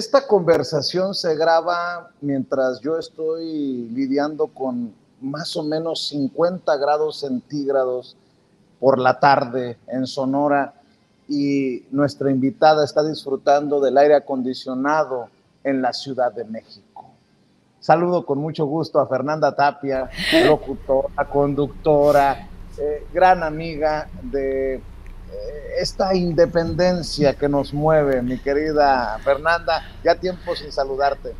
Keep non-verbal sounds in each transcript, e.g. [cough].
Esta conversación se graba mientras yo estoy lidiando con más o menos 50 grados centígrados por la tarde en Sonora y nuestra invitada está disfrutando del aire acondicionado en la Ciudad de México. Saludo con mucho gusto a Fernanda Tapia, locutora, conductora, eh, gran amiga de esta independencia que nos mueve, mi querida Fernanda. Ya tiempo sin saludarte.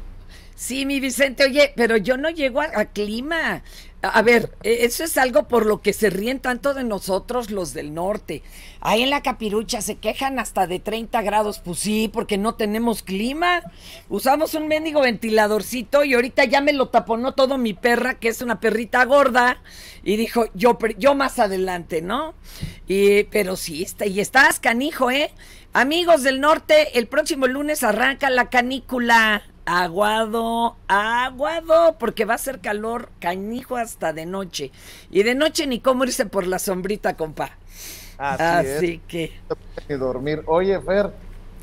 Sí, mi Vicente, oye, pero yo no llego a, clima. A ver, e, eso es algo por lo que se ríen tanto de nosotros los del norte. Ahí en la capirucha se quejan hasta de 30 grados, pues sí, porque no tenemos clima. Usamos un mendigo ventiladorcito y ahorita ya me lo taponó todo mi perra, que es una perrita gorda, y dijo, yo, yo más adelante, ¿no? Y, pero sí, está, y estás canijo, ¿eh? Amigos del norte, el próximo lunes arranca la canícula aguado, aguado, porque va a ser calor cañijo hasta de noche. Y de noche ni cómo irse por la sombrita, compa. Así, que. dormir. Oye, Fer,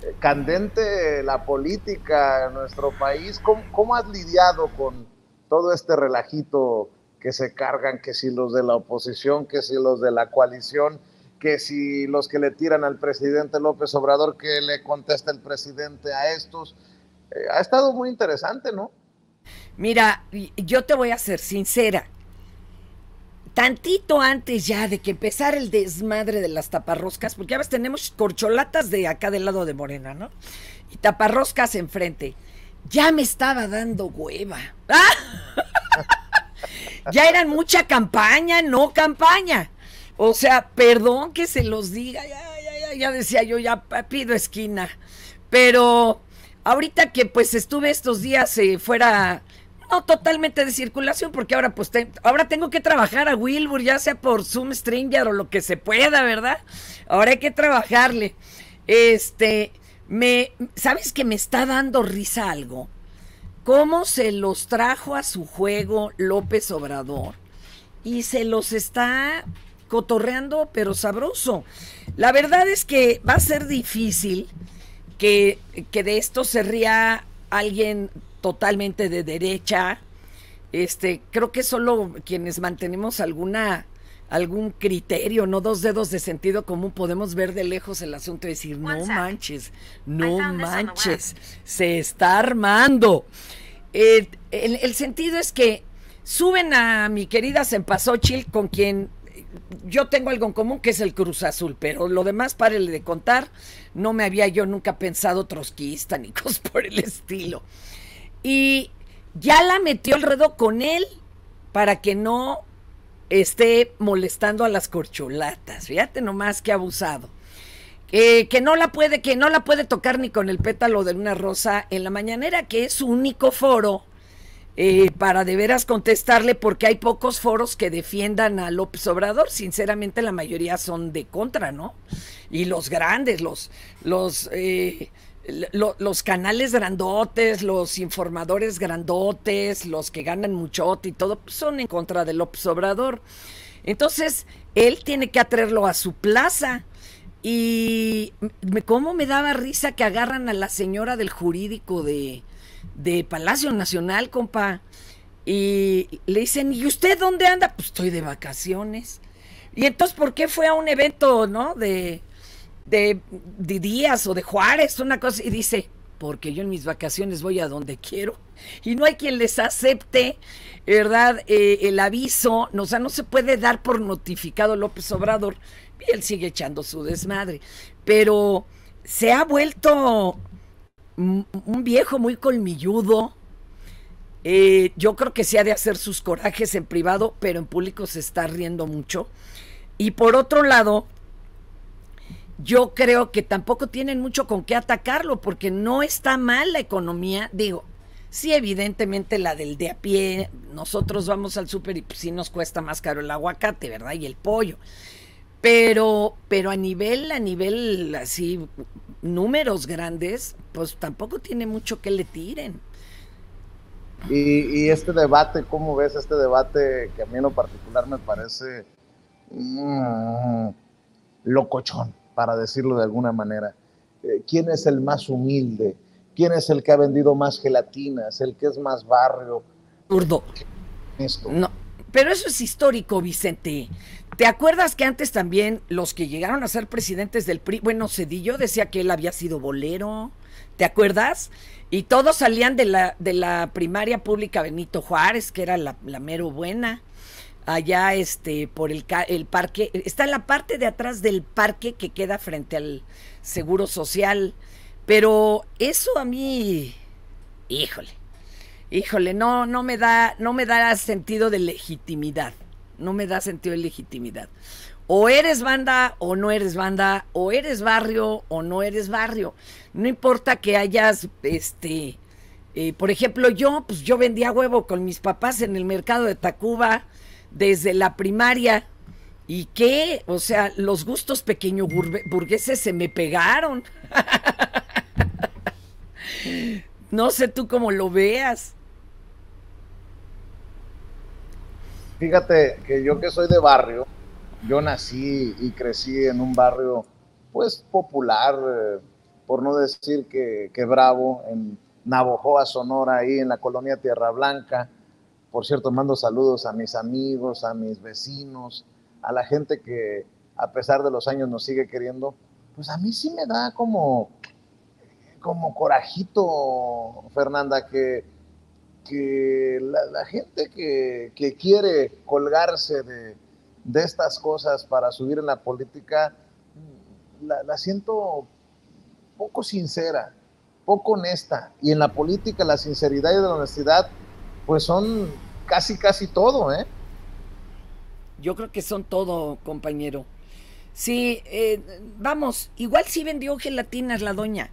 eh, candente la política en nuestro país. ¿Cómo, ¿Cómo, has lidiado con todo este relajito que se cargan? Que si los de la oposición, que si los de la coalición, que si los que le tiran al presidente López Obrador, que le contesta el presidente a estos. Eh, ha estado muy interesante, ¿no? Mira, yo te voy a ser sincera. Tantito antes ya de que empezara el desmadre de las taparroscas, porque ya ves, tenemos corcholatas de acá del lado de Morena, ¿no? Y taparroscas enfrente. Ya me estaba dando hueva. [laughs] ya eran mucha campaña, no campaña. O sea, perdón que se los diga, ya, ya, ya, ya decía yo, ya pido esquina. Pero Ahorita que pues estuve estos días eh, fuera, no totalmente de circulación, porque ahora pues ahora tengo que trabajar a Wilbur, ya sea por Zoom Stringer o lo que se pueda, ¿verdad? Ahora hay que trabajarle. Este, me, ¿sabes que me está dando risa algo? ¿Cómo se los trajo a su juego López Obrador? Y se los está cotorreando, pero sabroso. La verdad es que va a ser difícil que, de esto se ría alguien totalmente de derecha. Este, creo que solo quienes mantenemos alguna algún criterio, no dos dedos de sentido común, podemos ver de lejos el asunto y decir, no manches, no manches, se está armando. Eh, el, sentido es que suben a mi querida Sempasochil, con quien yo tengo algo en común que es el Cruz Azul, pero lo demás, párele de contar, no me había yo nunca pensado trotskista ni [laughs] cosas por el estilo. Y ya la metió el con él para que no esté molestando a las corcholatas. Fíjate nomás que abusado. Eh, que no la puede, que no la puede tocar ni con el pétalo de una rosa en la mañanera, que es su único foro eh, para de veras contestarle porque hay pocos foros que defiendan a López Obrador. Sinceramente la mayoría son de contra, ¿no? Y los grandes, los, los, eh, los canales grandotes, los informadores grandotes, los que ganan mucho y todo, son en contra de López Obrador. Entonces, él tiene que atraerlo a su plaza. Y mm, cómo me daba risa que agarran a la señora del jurídico de, de Palacio Nacional, compa. Y le dicen, ¿y usted dónde anda? Pues estoy de vacaciones. Y entonces, ¿por qué fue a un evento, no? De, de, Díaz o de Juárez, una cosa. Y dice, porque yo en mis vacaciones voy a donde quiero. Y no hay quien les acepte, ¿verdad? Eh, el aviso, o sea, no se puede dar por notificado López Obrador. Y él sigue echando su desmadre. Pero se ha vuelto un viejo muy colmilludo. Eh, yo creo que se ha de hacer sus corajes en privado, pero en público se está riendo mucho. Y por otro lado, yo creo que tampoco tienen mucho con qué atacarlo, porque no está mal la economía. Digo, sí, evidentemente la del de a pie, nosotros vamos al súper y pues, sí nos cuesta más caro el aguacate, ¿verdad? Y el pollo. Pero, pero a nivel, a nivel así números grandes, pues tampoco tiene mucho que le tiren. Y, este debate, ¿cómo ves este debate que a mí en lo particular me parece mm, locochón, para decirlo de alguna manera? Eh, ¿Quién es el más humilde? ¿Quién es el que ha vendido más gelatinas? ¿El que es más barrio? Urdo. No, pero eso es histórico, Vicente. ¿Te acuerdas que antes también los que llegaron a ser presidentes del PRI, bueno, Cedillo decía que él había sido bolero, ¿te acuerdas? Y todos salían de la, de la primaria pública Benito Juárez, que era la, la mero buena, allá este, por el, el parque, está en la parte de atrás del parque que queda frente al Seguro Social, pero eso a mí, híjole, híjole, no, no me da, no me da sentido de legitimidad no me da sentido de legitimidad. O eres banda o no eres banda, o eres barrio o no eres barrio. No importa que hayas, este, eh, por ejemplo, yo, pues yo vendía huevo con mis papás en el mercado de Tacuba desde la primaria. ¿Y qué? O sea, los gustos pequeño burgueses se me pegaron. [laughs] no sé tú cómo lo veas. fíjate que yo que soy de barrio, yo nací y crecí en un barrio pues popular, eh, por no decir que, bravo, en Navojoa, Sonora, ahí en la colonia Tierra Blanca. Por cierto, mando saludos a mis amigos, a mis vecinos, a la gente que a pesar de los años nos sigue queriendo. Pues a mí sí me da como, como corajito, Fernanda, que que la, gente que, quiere colgarse de, estas cosas para subir en la política, mm, la, siento poco sincera, poco honesta. Y en la política la sinceridad y la honestidad, pues son casi, casi todo, ¿eh? Yo creo que son todo, compañero. Sí, eh, vamos, igual si vendió gelatinas la doña.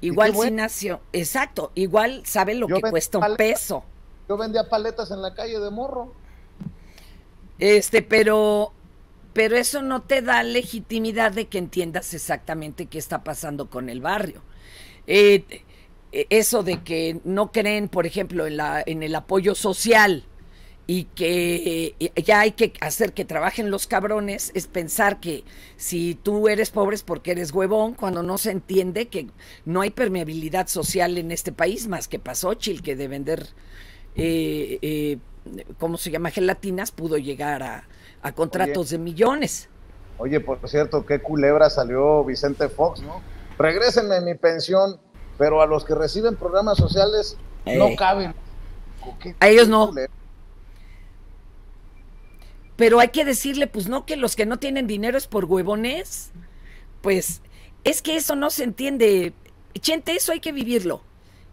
Igual si nació, exacto, igual sabe lo que cuesta un peso. Yo vendía paletas en la calle de morro. Este, pero, pero eso no te da legitimidad de que entiendas exactamente qué está pasando con el barrio. Eh, e, eso de que no creen, por ejemplo, en, la, en el apoyo social, y que eh, ya hay que hacer que trabajen los cabrones es pensar que si tú eres pobre es porque eres huevón, cuando no se entiende que no hay permeabilidad social en este país, más que Pasochil, que de vender, eh, eh ¿cómo se llama?, gelatinas, pudo llegar a, contratos de millones. Oye, por cierto, qué culebra salió Vicente Fox, ¿no? Regrésenme mi pensión, pero a los que reciben programas sociales no eh. caben. a ellos no. Pero hay que decirle, pues no, que los que no tienen dinero es por huevones. Pues es que eso no se entiende. Gente, eso hay que vivirlo.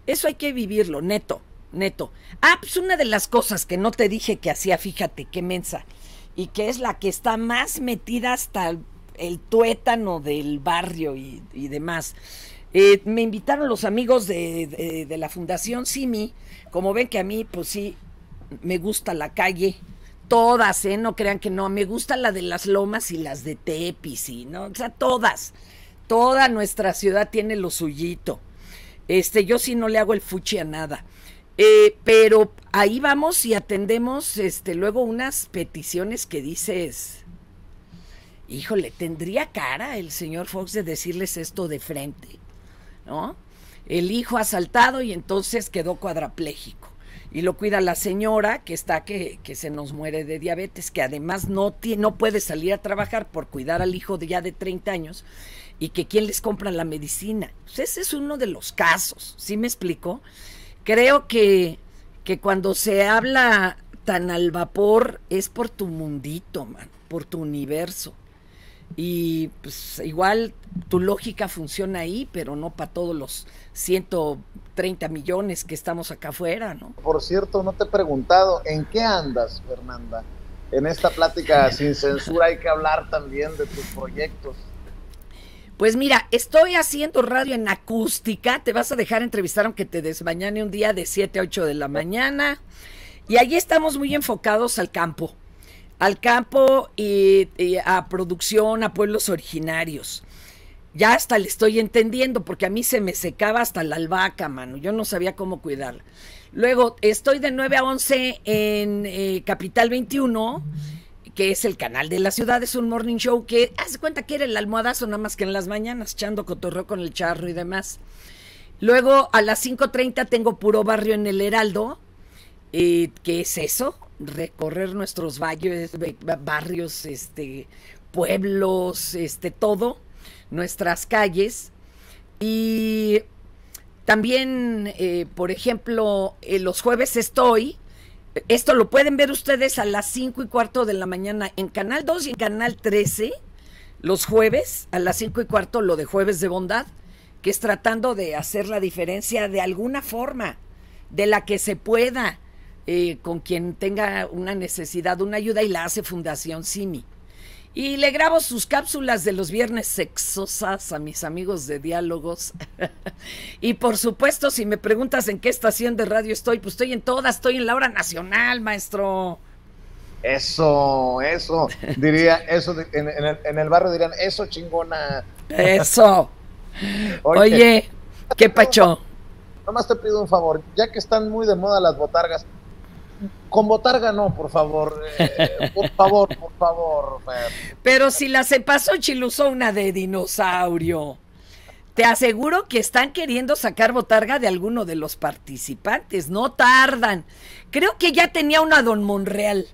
Eso hay que vivirlo, neto, neto. Ah, pues una de las cosas que no te dije que hacía, fíjate, qué mensa. Y que es la que está más metida hasta el tuétano del barrio y, demás. Eh, me invitaron los amigos de, de, de la Fundación Simi. Como ven que a mí, pues sí, me gusta la calle Todas, ¿eh? No crean que no. Me gusta la de las lomas y las de Tepis, sí, ¿no? O sea, todas. Toda nuestra ciudad tiene lo suyito. Este, yo sí no le hago el fuchi a nada. Eh, pero ahí vamos y atendemos este, luego unas peticiones que dices, híjole, ¿tendría cara el señor Fox de decirles esto de frente? ¿No? El hijo asaltado y entonces quedó cuadraplégico y lo cuida la señora que está que, que se nos muere de diabetes, que además no, no puede salir a trabajar por cuidar al hijo de ya de 30 años y que quién les compra la medicina. Pues ese es uno de los casos, ¿sí me explico? Creo que, que cuando se habla tan al vapor es por tu mundito, man, por tu universo. Y pues igual tu lógica funciona ahí, pero no para todos los 130 millones que estamos acá afuera, ¿no? Por cierto, no te he preguntado, ¿en qué andas, Fernanda? En esta plática [laughs] sin censura hay que hablar también de tus proyectos. Pues mira, estoy haciendo radio en acústica, te vas a dejar entrevistar aunque te desmañane un día de 7 a 8 de la mañana. Y ahí estamos muy enfocados al campo al campo y, a producción, a pueblos originarios. Ya hasta le estoy entendiendo, porque a mí se me secaba hasta la albahaca, mano. Yo no sabía cómo cuidarla. Luego, estoy de 9 a 11 en eh, Capital 21, que es el canal de la ciudad. Es un morning show que hace cuenta que era el almohadazo, nada más que en las mañanas, echando cotorreo con el charro y demás. Luego, a las 5.30 tengo Puro Barrio en el Heraldo. Eh, ¿Qué es eso? recorrer nuestros valles, barrios, este, pueblos, este, todo, nuestras calles. Y también, eh, por ejemplo, eh, los jueves estoy. Esto lo pueden ver ustedes a las 5 y cuarto de la mañana en Canal 2 y en Canal 13, los jueves, a las 5 y cuarto, lo de Jueves de Bondad, que es tratando de hacer la diferencia de alguna forma, de la que se pueda. Eh, con quien tenga una necesidad, una ayuda y la hace Fundación Simi. Y le grabo sus cápsulas de los viernes sexosas a mis amigos de diálogos. [laughs] y por supuesto, si me preguntas en qué estación de radio estoy, pues estoy en todas, estoy en la hora nacional, maestro. Eso, eso, diría, [laughs] eso, en, el, barrio dirían, eso chingona. Eso. [laughs] Oye, qué pacho. Nomás te pido un favor, ya que están muy de moda las botargas, con botarga no, por favor. Eh, por favor, por favor. Pero si la se pasó chiluso una de dinosaurio. Te aseguro que están queriendo sacar botarga de alguno de los participantes. No tardan. Creo que ya tenía una Don Monreal.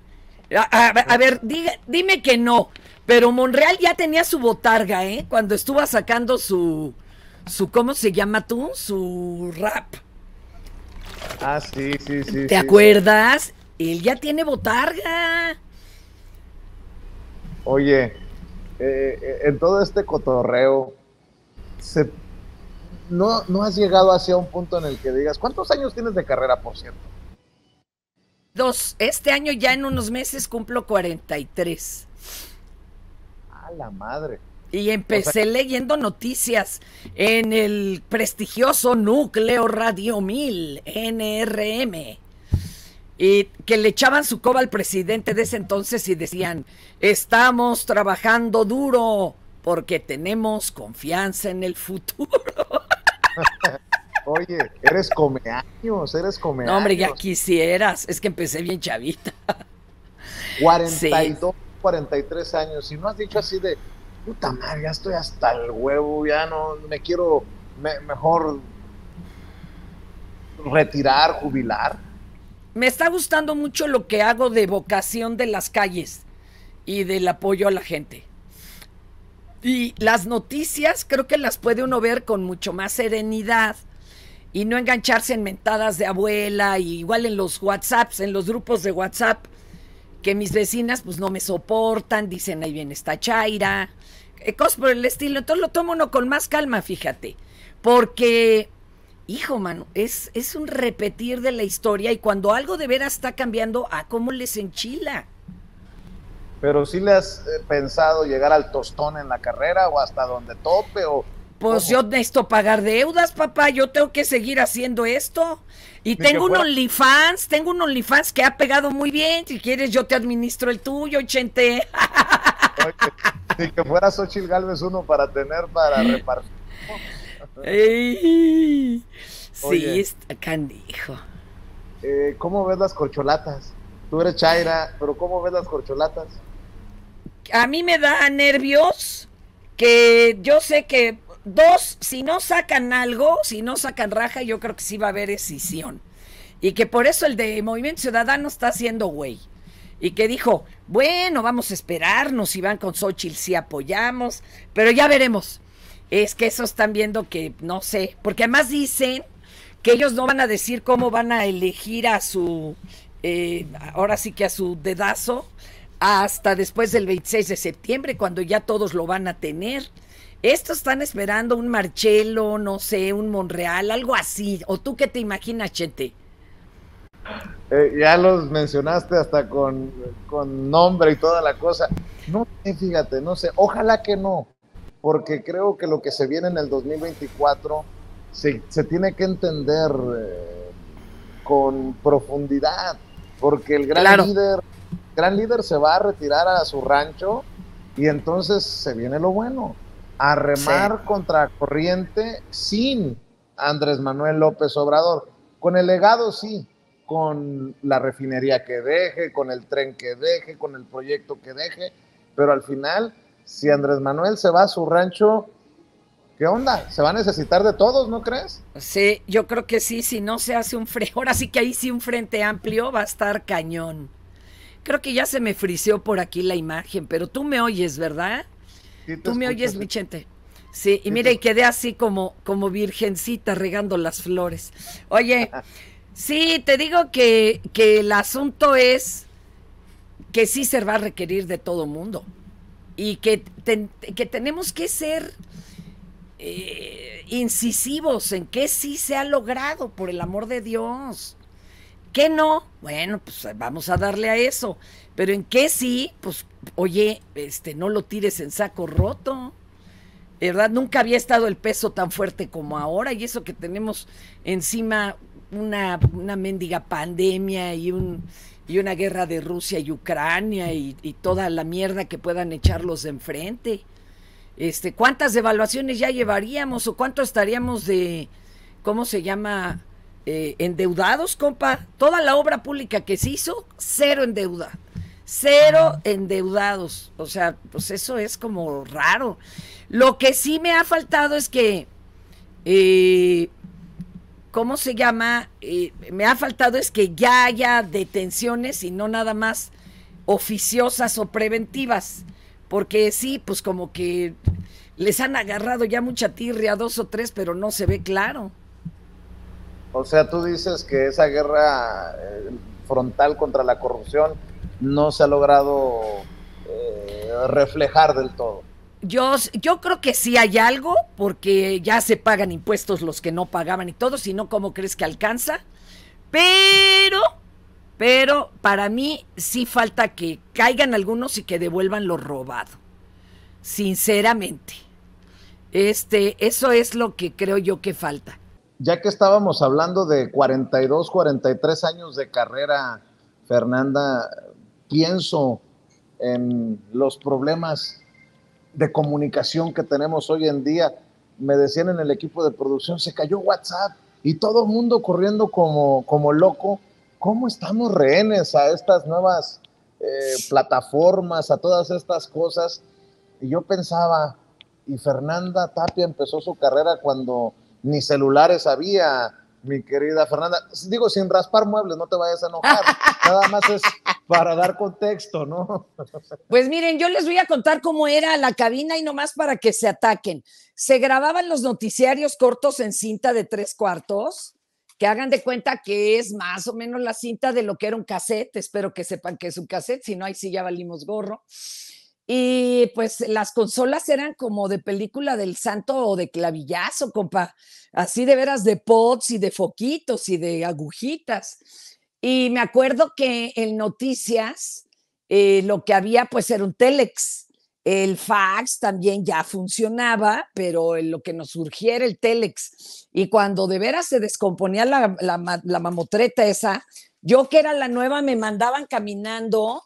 A, ver, dime que no. Pero Monreal ya tenía su botarga, ¿eh? Cuando estuvo sacando su. su ¿Cómo se llama tú? Su rap. Ah, sí, sí, sí. ¿Te acuerdas? Él ya tiene botarga. Oye, eh, eh, en todo este cotorreo, no, no has llegado hacia un punto en el que digas, ¿cuántos años tienes de carrera, por cierto? Dos. Este año ya en unos meses cumplo 43. A la madre. Y empecé leyendo noticias en el prestigioso núcleo Radio 1000, NRM, y que le echaban su coba al presidente de ese entonces y decían, estamos trabajando duro porque tenemos confianza en el futuro. [laughs] Oye, eres comeaños, eres comeaños. No, hombre, ya quisieras, es que empecé bien chavita. 42, 43 años, y no has dicho así de puta madre, ya estoy hasta el huevo, ya no me quiero mejor retirar, jubilar. Me está gustando mucho lo que hago de vocación de las calles y del apoyo a la gente. Y las noticias creo que las puede uno ver con mucho más serenidad y no engancharse en mentadas de abuela, y igual en los WhatsApps, en los grupos de WhatsApp que mis vecinas pues no me soportan, dicen ahí viene esta chaira, eh, cosas por el estilo. Entonces lo tomo uno con más calma, fíjate, porque, hijo, mano, es, es un repetir de la historia y cuando algo de veras está cambiando, ¿a ah, cómo les enchila? Pero si sí le has eh, pensado llegar al tostón en la carrera o hasta donde tope o pues yo necesito pagar deudas, papá. Yo tengo que seguir haciendo esto. Y tengo un OnlyFans, tengo un OnlyFans que ha pegado muy bien. Si quieres, yo te administro el tuyo, Chente. que fuera Xochitl Galvez uno para tener para repartir. sí, está candijo. Eh, ¿Cómo ves las corcholatas? Tú eres Chaira, pero ¿cómo ves las corcholatas? A mí me da nervios que yo sé que dos, si no sacan algo, si no sacan raja, yo creo que sí va a haber escisión. Y que por eso el de Movimiento Ciudadano está haciendo güey. Y que dijo, bueno, vamos a esperarnos si van con Xochitl, si apoyamos, pero ya veremos. Es que eso están viendo que, no sé, porque además dicen que ellos no van a decir cómo van a elegir a su, eh, ahora sí que a su dedazo, hasta después del 26 de septiembre, cuando ya todos lo van a tener. Estos están esperando un Marchelo, no sé, un Monreal, algo así. ¿O tú qué te imaginas, Chete? Eh, ya los mencionaste hasta con, nombre y toda la cosa. No sé, fíjate, no sé. Ojalá que no, porque creo que lo que se viene en el 2024 se, se tiene que entender eh, con profundidad, porque el gran líder gran líder se va a retirar a su rancho y entonces se viene lo bueno a remar contra corriente sin Andrés Manuel López Obrador. Con el legado sí, con la refinería que deje, con el tren que deje, con el proyecto que deje, pero al final, si Andrés Manuel se va a su rancho, ¿qué onda? Se va a necesitar de todos, ¿no crees? Sí, yo creo que sí, si no se hace un frente, [laughs] ahora sí que ahí sí un frente amplio va a estar cañón. Creo que ya se me frició por aquí la imagen, pero tú me oyes, ¿verdad? Tú me oyes, Michente? Sí, y mire, y quedé así como, como virgencita regando las flores. Oye, sí, te digo que, que el asunto es que sí se va a requerir de todo mundo y que, que tenemos que ser eh, incisivos en qué sí se ha logrado, por el amor de Dios. ¿Qué no? Bueno, pues vamos a darle a eso. Pero en qué sí, pues oye, este, no lo tires en saco roto. ¿Verdad? Nunca había estado el peso tan fuerte como ahora y eso que tenemos encima una, una mendiga pandemia y, un, y una guerra de Rusia y Ucrania y, toda la mierda que puedan echarlos de enfrente. Este, ¿Cuántas devaluaciones ya llevaríamos o cuánto estaríamos de, ¿cómo se llama? Eh, endeudados, compa. Toda la obra pública que se hizo, cero endeuda cero endeudados. O sea, pues eso es como raro. Lo que sí me ha faltado es que, eh, ¿cómo se llama? Eh, me ha faltado es que ya haya detenciones y no nada más oficiosas o preventivas. Porque sí, pues como que les han agarrado ya mucha tirria, dos o tres, pero no se ve claro. O sea, tú dices que esa guerra eh, frontal contra la corrupción no se ha logrado eh, reflejar del todo. Yo, yo creo que sí hay algo, porque ya se pagan impuestos los que no pagaban y todo, si no, ¿cómo crees que alcanza? Pero, pero para mí sí falta que caigan algunos y que devuelvan lo robado, sinceramente. Este, eso es lo que creo yo que falta. Ya que estábamos hablando de 42, 43 años de carrera, Fernanda, pienso en los problemas de comunicación que tenemos hoy en día. Me decían en el equipo de producción, se cayó WhatsApp y todo el mundo corriendo como, como loco. ¿Cómo estamos rehenes a estas nuevas eh, plataformas, a todas estas cosas? Y yo pensaba, y Fernanda Tapia empezó su carrera cuando ni celulares había, mi querida Fernanda. Digo, sin raspar muebles, no te vayas a enojar. [laughs] Nada más es para dar contexto, ¿no? Pues miren, yo les voy a contar cómo era la cabina y nomás para que se ataquen. Se grababan los noticiarios cortos en cinta de tres cuartos, que hagan de cuenta que es más o menos la cinta de lo que era un cassette. Espero que sepan que es un cassette, si no, ahí sí ya valimos gorro. Y pues las consolas eran como de película del santo o de clavillazo, compa. Así de veras de pots y de foquitos y de agujitas. Y me acuerdo que en noticias eh, lo que había pues era un telex. El fax también ya funcionaba, pero en lo que nos surgía era el telex. Y cuando de veras se descomponía la mamotreta esa, yo que era la nueva me mandaban caminando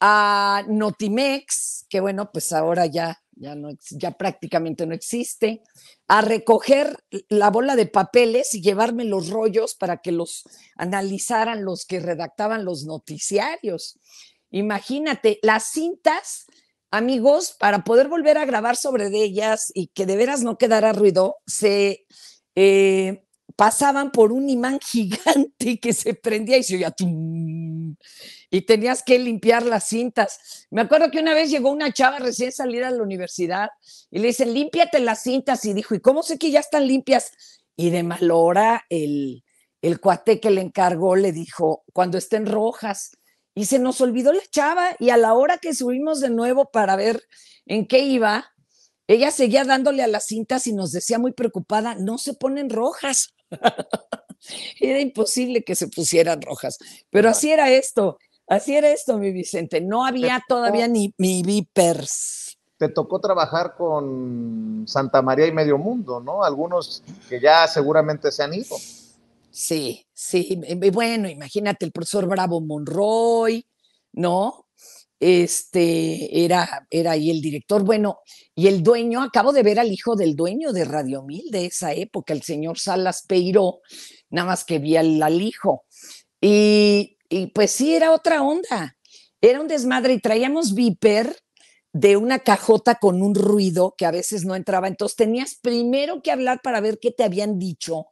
a Notimex, que bueno, pues ahora ya, ya, no, ya prácticamente no existe, a recoger la bola de papeles y llevarme los rollos para que los analizaran los que redactaban los noticiarios. Imagínate, las cintas, amigos, para poder volver a grabar sobre ellas y que de veras no quedara ruido, se... Eh, pasaban por un imán [laughs] gigante que se prendía y se oía tum, y tenías que limpiar las cintas. Me acuerdo que una vez llegó una chava recién salida de la universidad y le dice, límpiate las cintas. Y dijo, ¿y cómo sé que ya están limpias? Y de mal hora el, el cuate que le encargó le dijo, cuando estén rojas. Y se nos olvidó la chava y a la hora que subimos de nuevo para ver en qué iba, ella seguía dándole a las cintas y nos decía muy preocupada, no se ponen rojas. [laughs] era imposible que se pusieran rojas, pero así era esto. Así era esto, mi Vicente. No había todavía ni, mi vipers. Te tocó trabajar con Santa María y Medio Mundo, ¿no? Algunos que ya seguramente se han ido. Sí, sí. Bueno, imagínate el profesor Bravo Monroy, ¿no? Este era, era ahí el director. Bueno, y el dueño, acabo de ver al hijo del dueño de Radio Mil de esa época, el señor Salas Peiro, nada más que vi al, al hijo. Y y pues sí, era otra onda. Era un desmadre y traíamos Viper de una cajota con un ruido que a veces no entraba. Entonces tenías primero que hablar para ver qué te habían dicho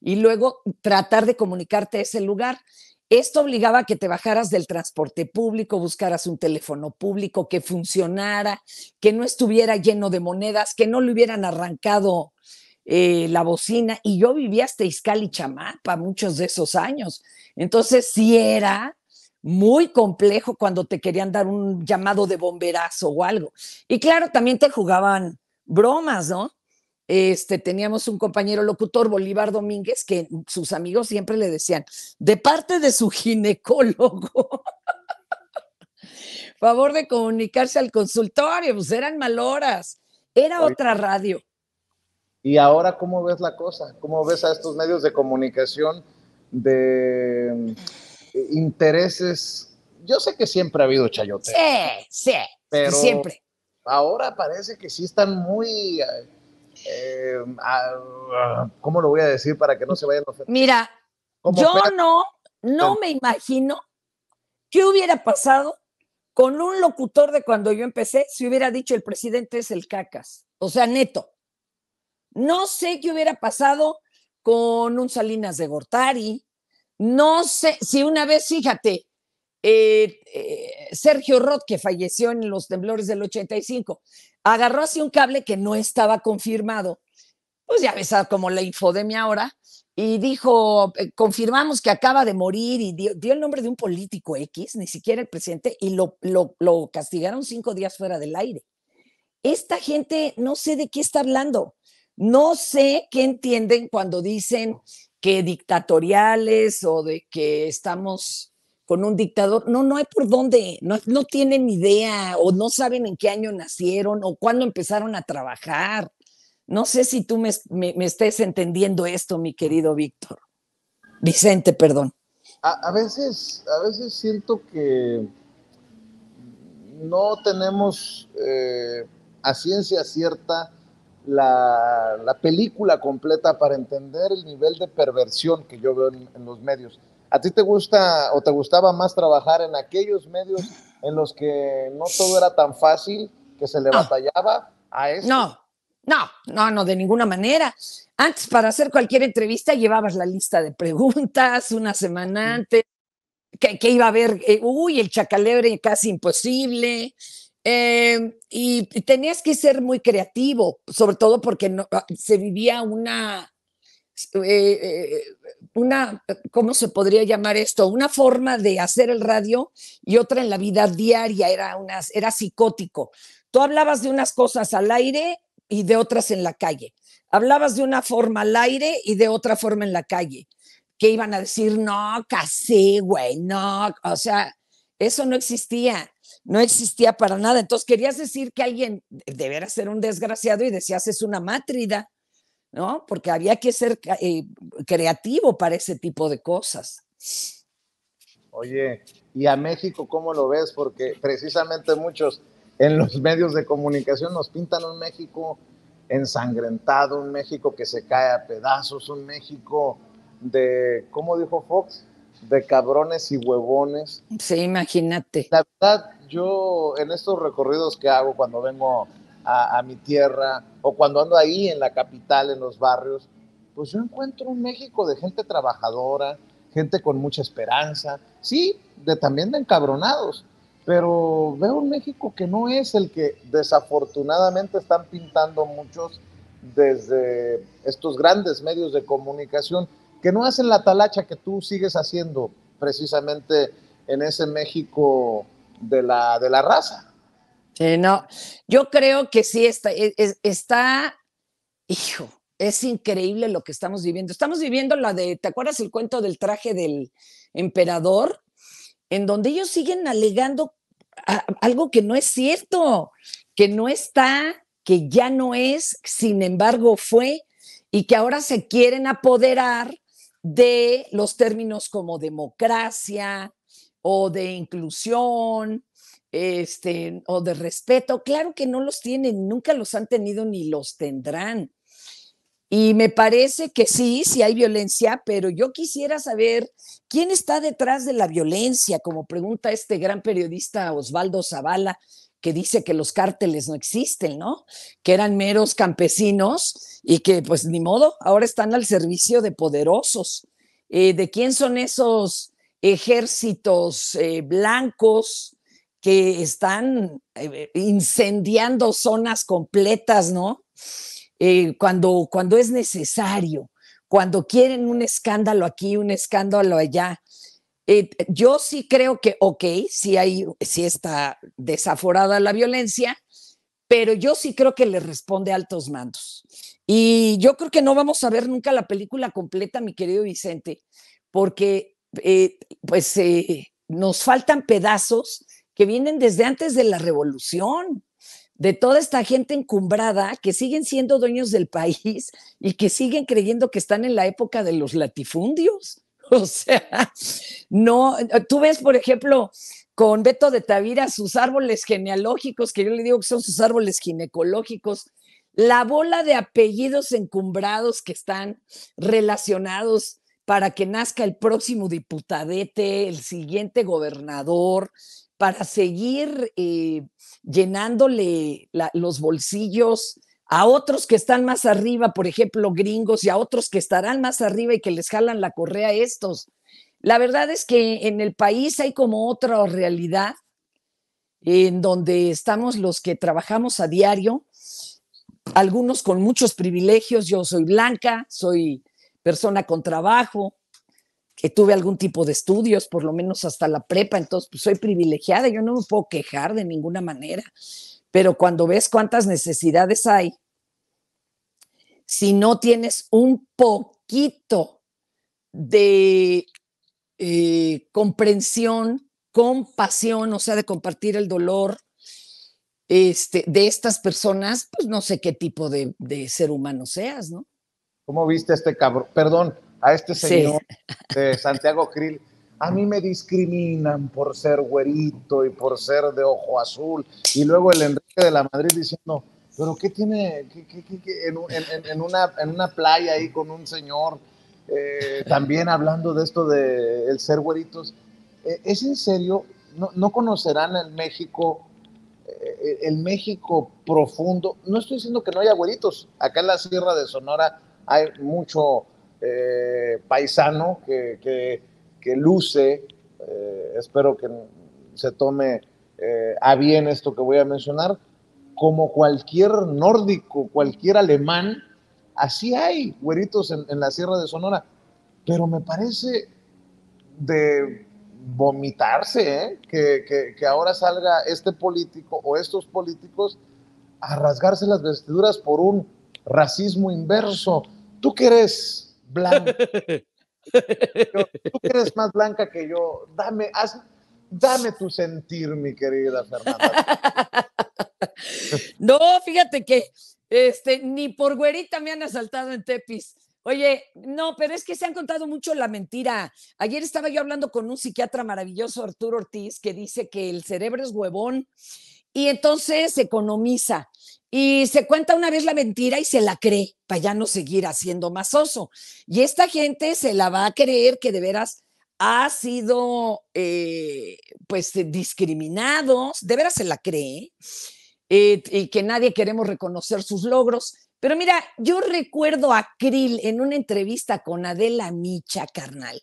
y luego tratar de comunicarte a ese lugar. Esto obligaba a que te bajaras del transporte público, buscaras un teléfono público que funcionara, que no estuviera lleno de monedas, que no le hubieran arrancado eh, la bocina, y yo vivía hasta y Chamapa muchos de esos años. Entonces sí era muy complejo cuando te querían dar un llamado de bomberazo o algo. Y claro, también te jugaban bromas, ¿no? Este, teníamos un compañero locutor, Bolívar Domínguez, que sus amigos siempre le decían, de parte de su ginecólogo, [laughs] favor de comunicarse al consultorio, pues eran mal horas Era otra radio, y ahora, ¿cómo ves la cosa? ¿Cómo ves a estos medios de comunicación de eh, intereses? Yo sé que siempre ha habido chayotes. Sí, sí, pero siempre. Ahora parece que sí están muy... Eh, ¿Cómo lo voy a decir para que no se vayan a ofender? Mira, yo no, no me imagino qué hubiera pasado con un locutor de cuando yo empecé si hubiera dicho el presidente es el cacas. O sea, neto. No sé qué hubiera pasado con un Salinas de Gortari. No sé si una vez, fíjate, eh, eh, Sergio Roth, que falleció en los temblores del 85, agarró así un cable que no estaba confirmado. Pues ya ves ah, como la infodemia ahora, y dijo, eh, confirmamos que acaba de morir y dio, el nombre de un político X, ni siquiera el presidente, y lo, lo castigaron cinco días fuera del aire. Esta gente no sé de qué está hablando. No sé qué entienden cuando dicen que dictatoriales o de que estamos con un dictador. No, no hay por dónde, no, tienen idea o no saben en qué año nacieron o cuándo empezaron a trabajar. No sé si tú me, estés entendiendo esto, mi querido Víctor. Vicente, perdón. A, veces, a veces siento que no tenemos eh, a ciencia cierta la, película completa para entender el nivel de perversión que yo veo en, los medios. ¿A ti te gusta o te gustaba más trabajar en aquellos medios en los que no todo era tan fácil, que se le batallaba a eso? No, no, no, no, de ninguna manera. Antes, para hacer cualquier entrevista, llevabas la lista de preguntas una semana mm. antes, que, iba a haber, eh, uy, el chacalebre casi imposible, Em, y tenías que ser muy creativo, sobre todo porque ah, se vivía una, eh, eh, una, ¿cómo se podría llamar esto? Una forma de hacer el radio y otra en la vida diaria, era, unas, era psicótico. Tú hablabas de unas cosas al aire y de otras en la calle. Hablabas de una forma al aire y de otra forma en la calle. Que iban a decir, no, casi, güey, no. O sea, eso no existía no existía para nada. Entonces querías decir que alguien debería ser un desgraciado y decías es una mátrida, ¿no? Porque había que ser eh, creativo para ese tipo de cosas. Oye, ¿y a México cómo lo ves? Porque precisamente muchos en los [laughs] medios de comunicación nos pintan un México ensangrentado, un México que se cae a pedazos, un México de, ¿cómo dijo Fox? de cabrones y huevones. Sí, imagínate. La verdad, yo en estos recorridos que hago cuando vengo a, a, mi tierra o cuando ando ahí en la capital, en los barrios, pues yo encuentro un México de gente trabajadora, gente con mucha esperanza, sí, de también de encabronados, pero veo un México que no es el que desafortunadamente están pintando muchos desde estos grandes medios de comunicación que no hacen la talacha que tú sigues haciendo precisamente en ese México de la, de la raza. no, yo creo que sí está, e, está, hijo, es increíble lo que estamos viviendo. Estamos viviendo la de, ¿te acuerdas el cuento del traje del emperador? En donde ellos siguen alegando algo que no es cierto, que no está, que ya no es, sin embargo fue, y que ahora se quieren apoderar de los términos como democracia o de inclusión este, o de respeto. Claro que no los tienen, nunca los han tenido ni los tendrán. Y me parece que sí, sí hay violencia, pero yo quisiera saber quién está detrás de la violencia, como pregunta este gran periodista Osvaldo Zavala, que dice que los cárteles no existen, ¿no? Que eran meros campesinos y que pues ni modo, ahora están al servicio de poderosos. Eh, ¿De quién son esos ejércitos eh, blancos que están eh, incendiando zonas completas, ¿no? cuando, cuando es necesario, cuando quieren un escándalo aquí, un escándalo allá. yo sí creo que, ok, sí, hay, sí está desaforada la violencia, pero yo sí creo que le responde a altos mandos y yo creo que no vamos a ver nunca la película completa, mi querido Vicente, porque eh, pues eh, nos faltan pedazos que vienen desde antes de la revolución, de toda esta gente encumbrada que siguen siendo dueños del país y que siguen creyendo que están en la época de los latifundios. [laughs] O sea, no, tú ves, por ejemplo, con Beto de Tavira sus árboles genealógicos, que yo le digo que son sus árboles ginecológicos, la bola de apellidos encumbrados que están relacionados para que nazca el próximo diputadete, el siguiente gobernador, para seguir eh, llenándole los bolsillos a otros que están más arriba, por ejemplo, gringos, y a otros que estarán más arriba y que les jalan la correa a estos. La verdad es que en el país hay como otra realidad en donde estamos los que trabajamos a diario algunos con muchos privilegios. Yo soy blanca, soy persona con trabajo, que tuve algún tipo de estudios, por lo menos hasta la prepa, entonces pues, soy privilegiada, yo no me puedo quejar de ninguna manera, pero cuando ves cuántas necesidades hay, si no tienes un poquito de eh, comprensión, compasión, o sea, de compartir el dolor, este, de estas personas, pues no sé qué tipo de, ser humano seas, ¿no? ¿Cómo viste a este cabrón? Perdón, a este señor [laughs] de Santiago Krill. A mí me discriminan por ser güerito y por ser de ojo azul. Y luego el Enrique de la Madrid diciendo, pero ¿qué tiene en, una, playa ahí con un señor? Eh, también hablando de esto de el ser güeritos. Eh, ¿Es en serio? No, no conocerán el México eh, el México profundo, no estoy diciendo que no haya güeritos, acá en la Sierra de Sonora hay mucho eh, paisano que, luce, eh, espero que se tome a bien esto que voy a mencionar, como cualquier nórdico, cualquier alemán, así hay güeritos en la Sierra de Sonora, pero me parece de vomitarse, ¿eh? que, que, que, ahora salga este político o estos políticos a rasgarse las vestiduras por un racismo inverso. Tú que eres blanca, [laughs] tú que eres más blanca que yo, dame, dame tu sentir, mi querida Fernanda. [laughs] no, fíjate que este, ni por güerita me han asaltado en Tepis. Oye, no, pero es que se han contado mucho la mentira. Ayer estaba yo hablando con un psiquiatra maravilloso, Arturo Ortiz, que dice que el cerebro es huevón y entonces economiza y se cuenta una vez la mentira y se la cree para ya no seguir haciendo más oso. Y esta gente se la va a creer que de veras ha sido eh, pues discriminados, de veras se la cree eh, y que nadie queremos reconocer sus logros. Pero mira, yo recuerdo a Krill en una entrevista con Adela Micha, carnal,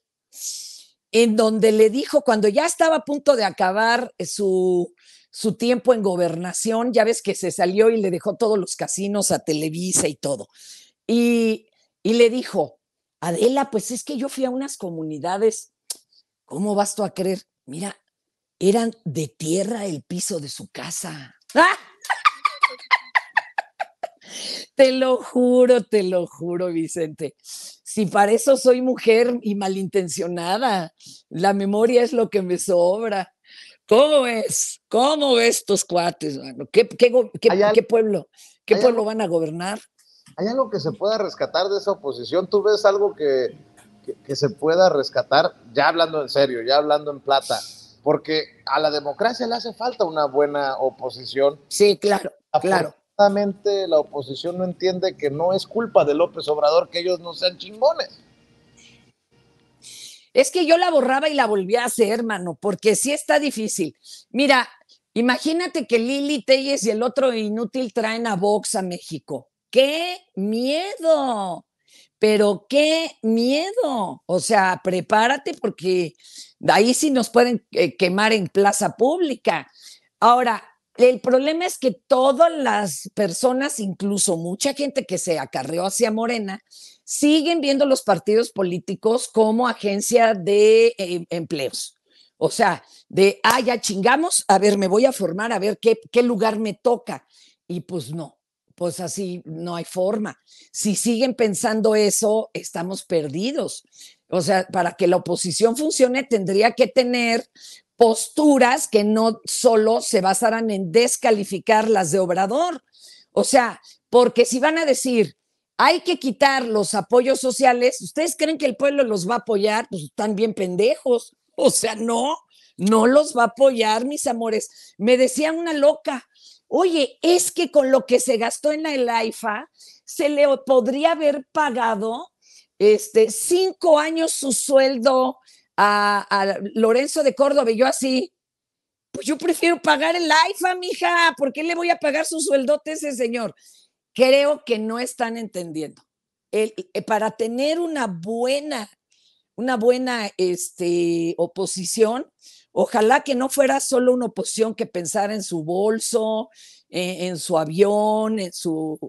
en donde le dijo, cuando ya estaba a punto de acabar eh, su, su tiempo en gobernación, ya ves que se salió y le dejó todos los casinos a Televisa y todo. Y, y le dijo, Adela, pues es que yo fui a unas comunidades, ¿cómo vas tú a creer? Mira, eran de tierra el piso de su casa. ¡Ah! Te lo juro, te lo juro, Vicente. Si para eso soy mujer y malintencionada, la memoria es lo que me sobra. ¿Cómo es? ¿Cómo ves estos cuates? ¿Qué, pueblo? ¿Qué pueblo van a gobernar? ¿Hay algo que se pueda rescatar de esa oposición? ¿Tú ves algo que se pueda rescatar? Ya hablando en serio, ya hablando en plata porque a la democracia le hace falta una buena oposición. Sí, claro, claro la oposición no entiende que no es culpa de López Obrador que ellos no sean chingones. Es que yo la borraba y la volví a hacer, hermano, porque sí está difícil. Mira, imagínate que Lili Telles y el otro inútil traen a Vox a México. ¡Qué miedo! Pero qué miedo. O sea, prepárate porque ahí sí nos pueden eh, quemar en plaza pública. Ahora, el problema es que todas las personas, incluso mucha gente que se acarreó hacia Morena, siguen viendo los partidos políticos como agencia de eh, empleos. O sea, de, ah, ya chingamos, a ver, me voy a formar, a ver qué lugar me toca. Y pues no, pues así no hay forma. Si siguen pensando eso, estamos perdidos. O sea, para que la oposición funcione tendría que tener posturas que no solo se basaran en descalificar las de Obrador. O sea, porque si van a decir, hay que quitar los apoyos sociales, ¿ustedes creen que el pueblo los va a apoyar? Pues están bien pendejos. O sea, no, no los va a apoyar, mis amores. Me decía una loca, oye, es que con lo que se gastó en la ELAIFA, se le podría haber pagado este, cinco años su sueldo a, Lorenzo de Córdoba y yo así, pues yo prefiero pagar el IFA, mija, ¿por qué le voy a pagar su sueldote a ese señor? Creo que no están entendiendo. Eh, para tener una buena, una buena este, oposición, ojalá que no fuera solo una oposición que pensara en su bolso, eh, en, su avión, en, su,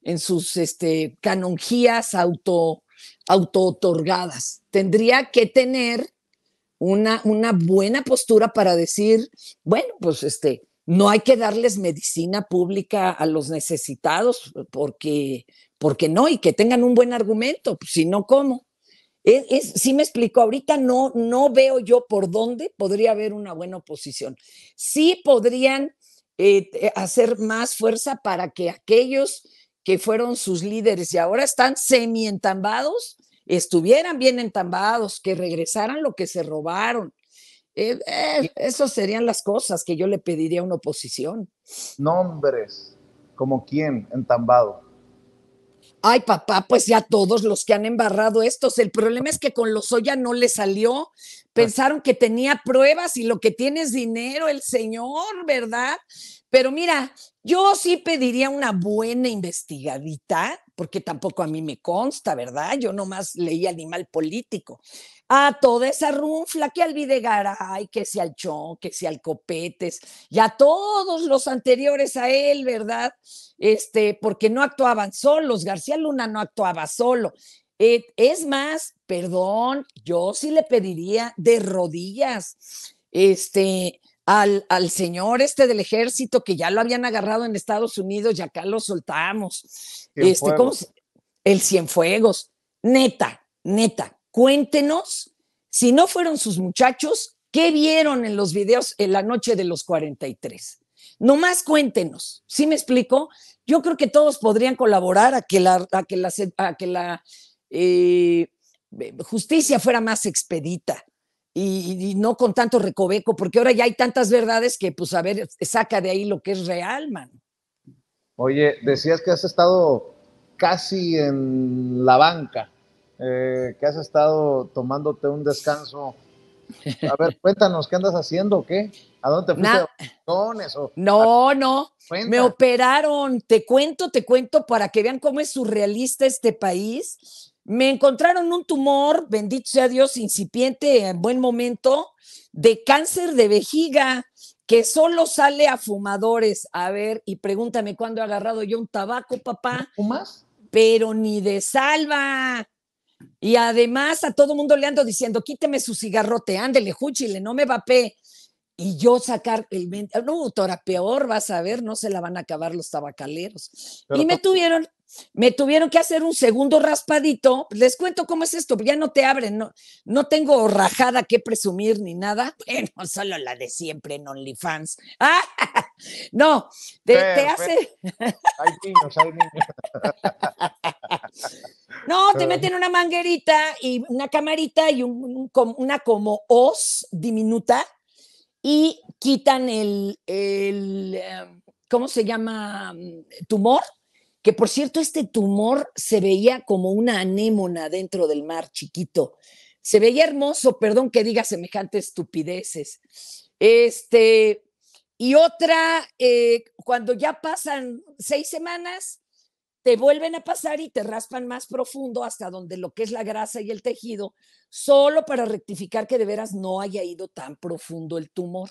en sus este, canonjías auto, auto otorgadas. Tendría que tener una, buena postura para decir, bueno, pues este, no hay que darles medicina pública a los necesitados porque, porque no, y que tengan un buen argumento, pues, si no, ¿cómo? E, es, me explico, ahorita no, no veo yo por dónde podría haber una buena oposición. Sí podrían eh, eh, hacer más fuerza para que aquellos que fueron sus líderes y ahora están semi entambados, estuvieran bien entambados, que regresaran lo que se robaron. Eh, eh, esas serían las cosas que yo le pediría a una oposición. Nombres, como quién, entambado. Ay, papá, pues ya todos los que han embarrado estos. El problema es que con los Lozoya no le salió. Ah. Pensaron que tenía pruebas y lo que tiene es dinero, el señor, ¿verdad? Pero mira, yo sí pediría una buena investigadita porque tampoco a mí me consta, ¿verdad? Yo nomás leí Animal Político. A ah, toda esa runfla, que al Videgaray, que se al Chon, que si al Copetes, y a todos los anteriores a él, ¿verdad? Este, porque no actuaban solos, García Luna no actuaba solo. Eh, es más, perdón, yo sí le pediría de rodillas, este, al, señor este del ejército que ya lo habían agarrado en Estados Unidos y acá lo soltamos. Este, El Cienfuegos. Neta, neta, cuéntenos, si no fueron sus muchachos, ¿qué vieron en los videos en la noche de los 43? Nomás cuéntenos, si me explico? Yo creo que todos podrían colaborar a que la, que la, que la eh, justicia fuera más expedita y, no con tanto recoveco, porque ahora ya hay tantas verdades que, pues, a ver, saca de ahí lo que es real, man. Oye, decías que has estado casi en la banca, eh, que has estado tomándote un descanso. A ver, cuéntanos, ¿qué andas haciendo o qué? ¿A dónde te fuiste? ¿Con O, no, no, me operaron. Te cuento, te cuento para que vean cómo es surrealista este país me encontraron un tumor, bendito sea Dios, incipiente en buen momento, de cáncer de vejiga que solo sale a fumadores. A ver, y pregúntame cuándo he agarrado yo un tabaco, papá. ¿Fumas? Pero ni de salva. Y además a todo mundo le ando diciendo, quíteme su cigarrote, ándele, júchile, no me vape. Y yo sacar el... No, tora, peor, vas a ver, no se la van a acabar los tabacaleros. y me tuvieron me tuvieron que hacer un segundo raspadito. Pues, les cuento cómo es esto, ya no te abren, no, no tengo rajada que presumir ni nada. [laughs] Bueno, solo la de siempre en OnlyFans. Ah, [laughs] no, te, hace. [laughs] No, te meten ah. una manguerita y una camarita y una como os diminuta y quitan el em, ¿cómo se llama? Mm, tumor que por cierto este tumor se veía como una anémona dentro del mar chiquito. Se veía hermoso, perdón que diga semejantes estupideces. Este, y otra, eh, cuando ya pasan seis semanas, te vuelven a pasar y te raspan más profundo hasta donde lo que es la grasa y el tejido, solo para rectificar que de veras no haya ido tan profundo el tumor.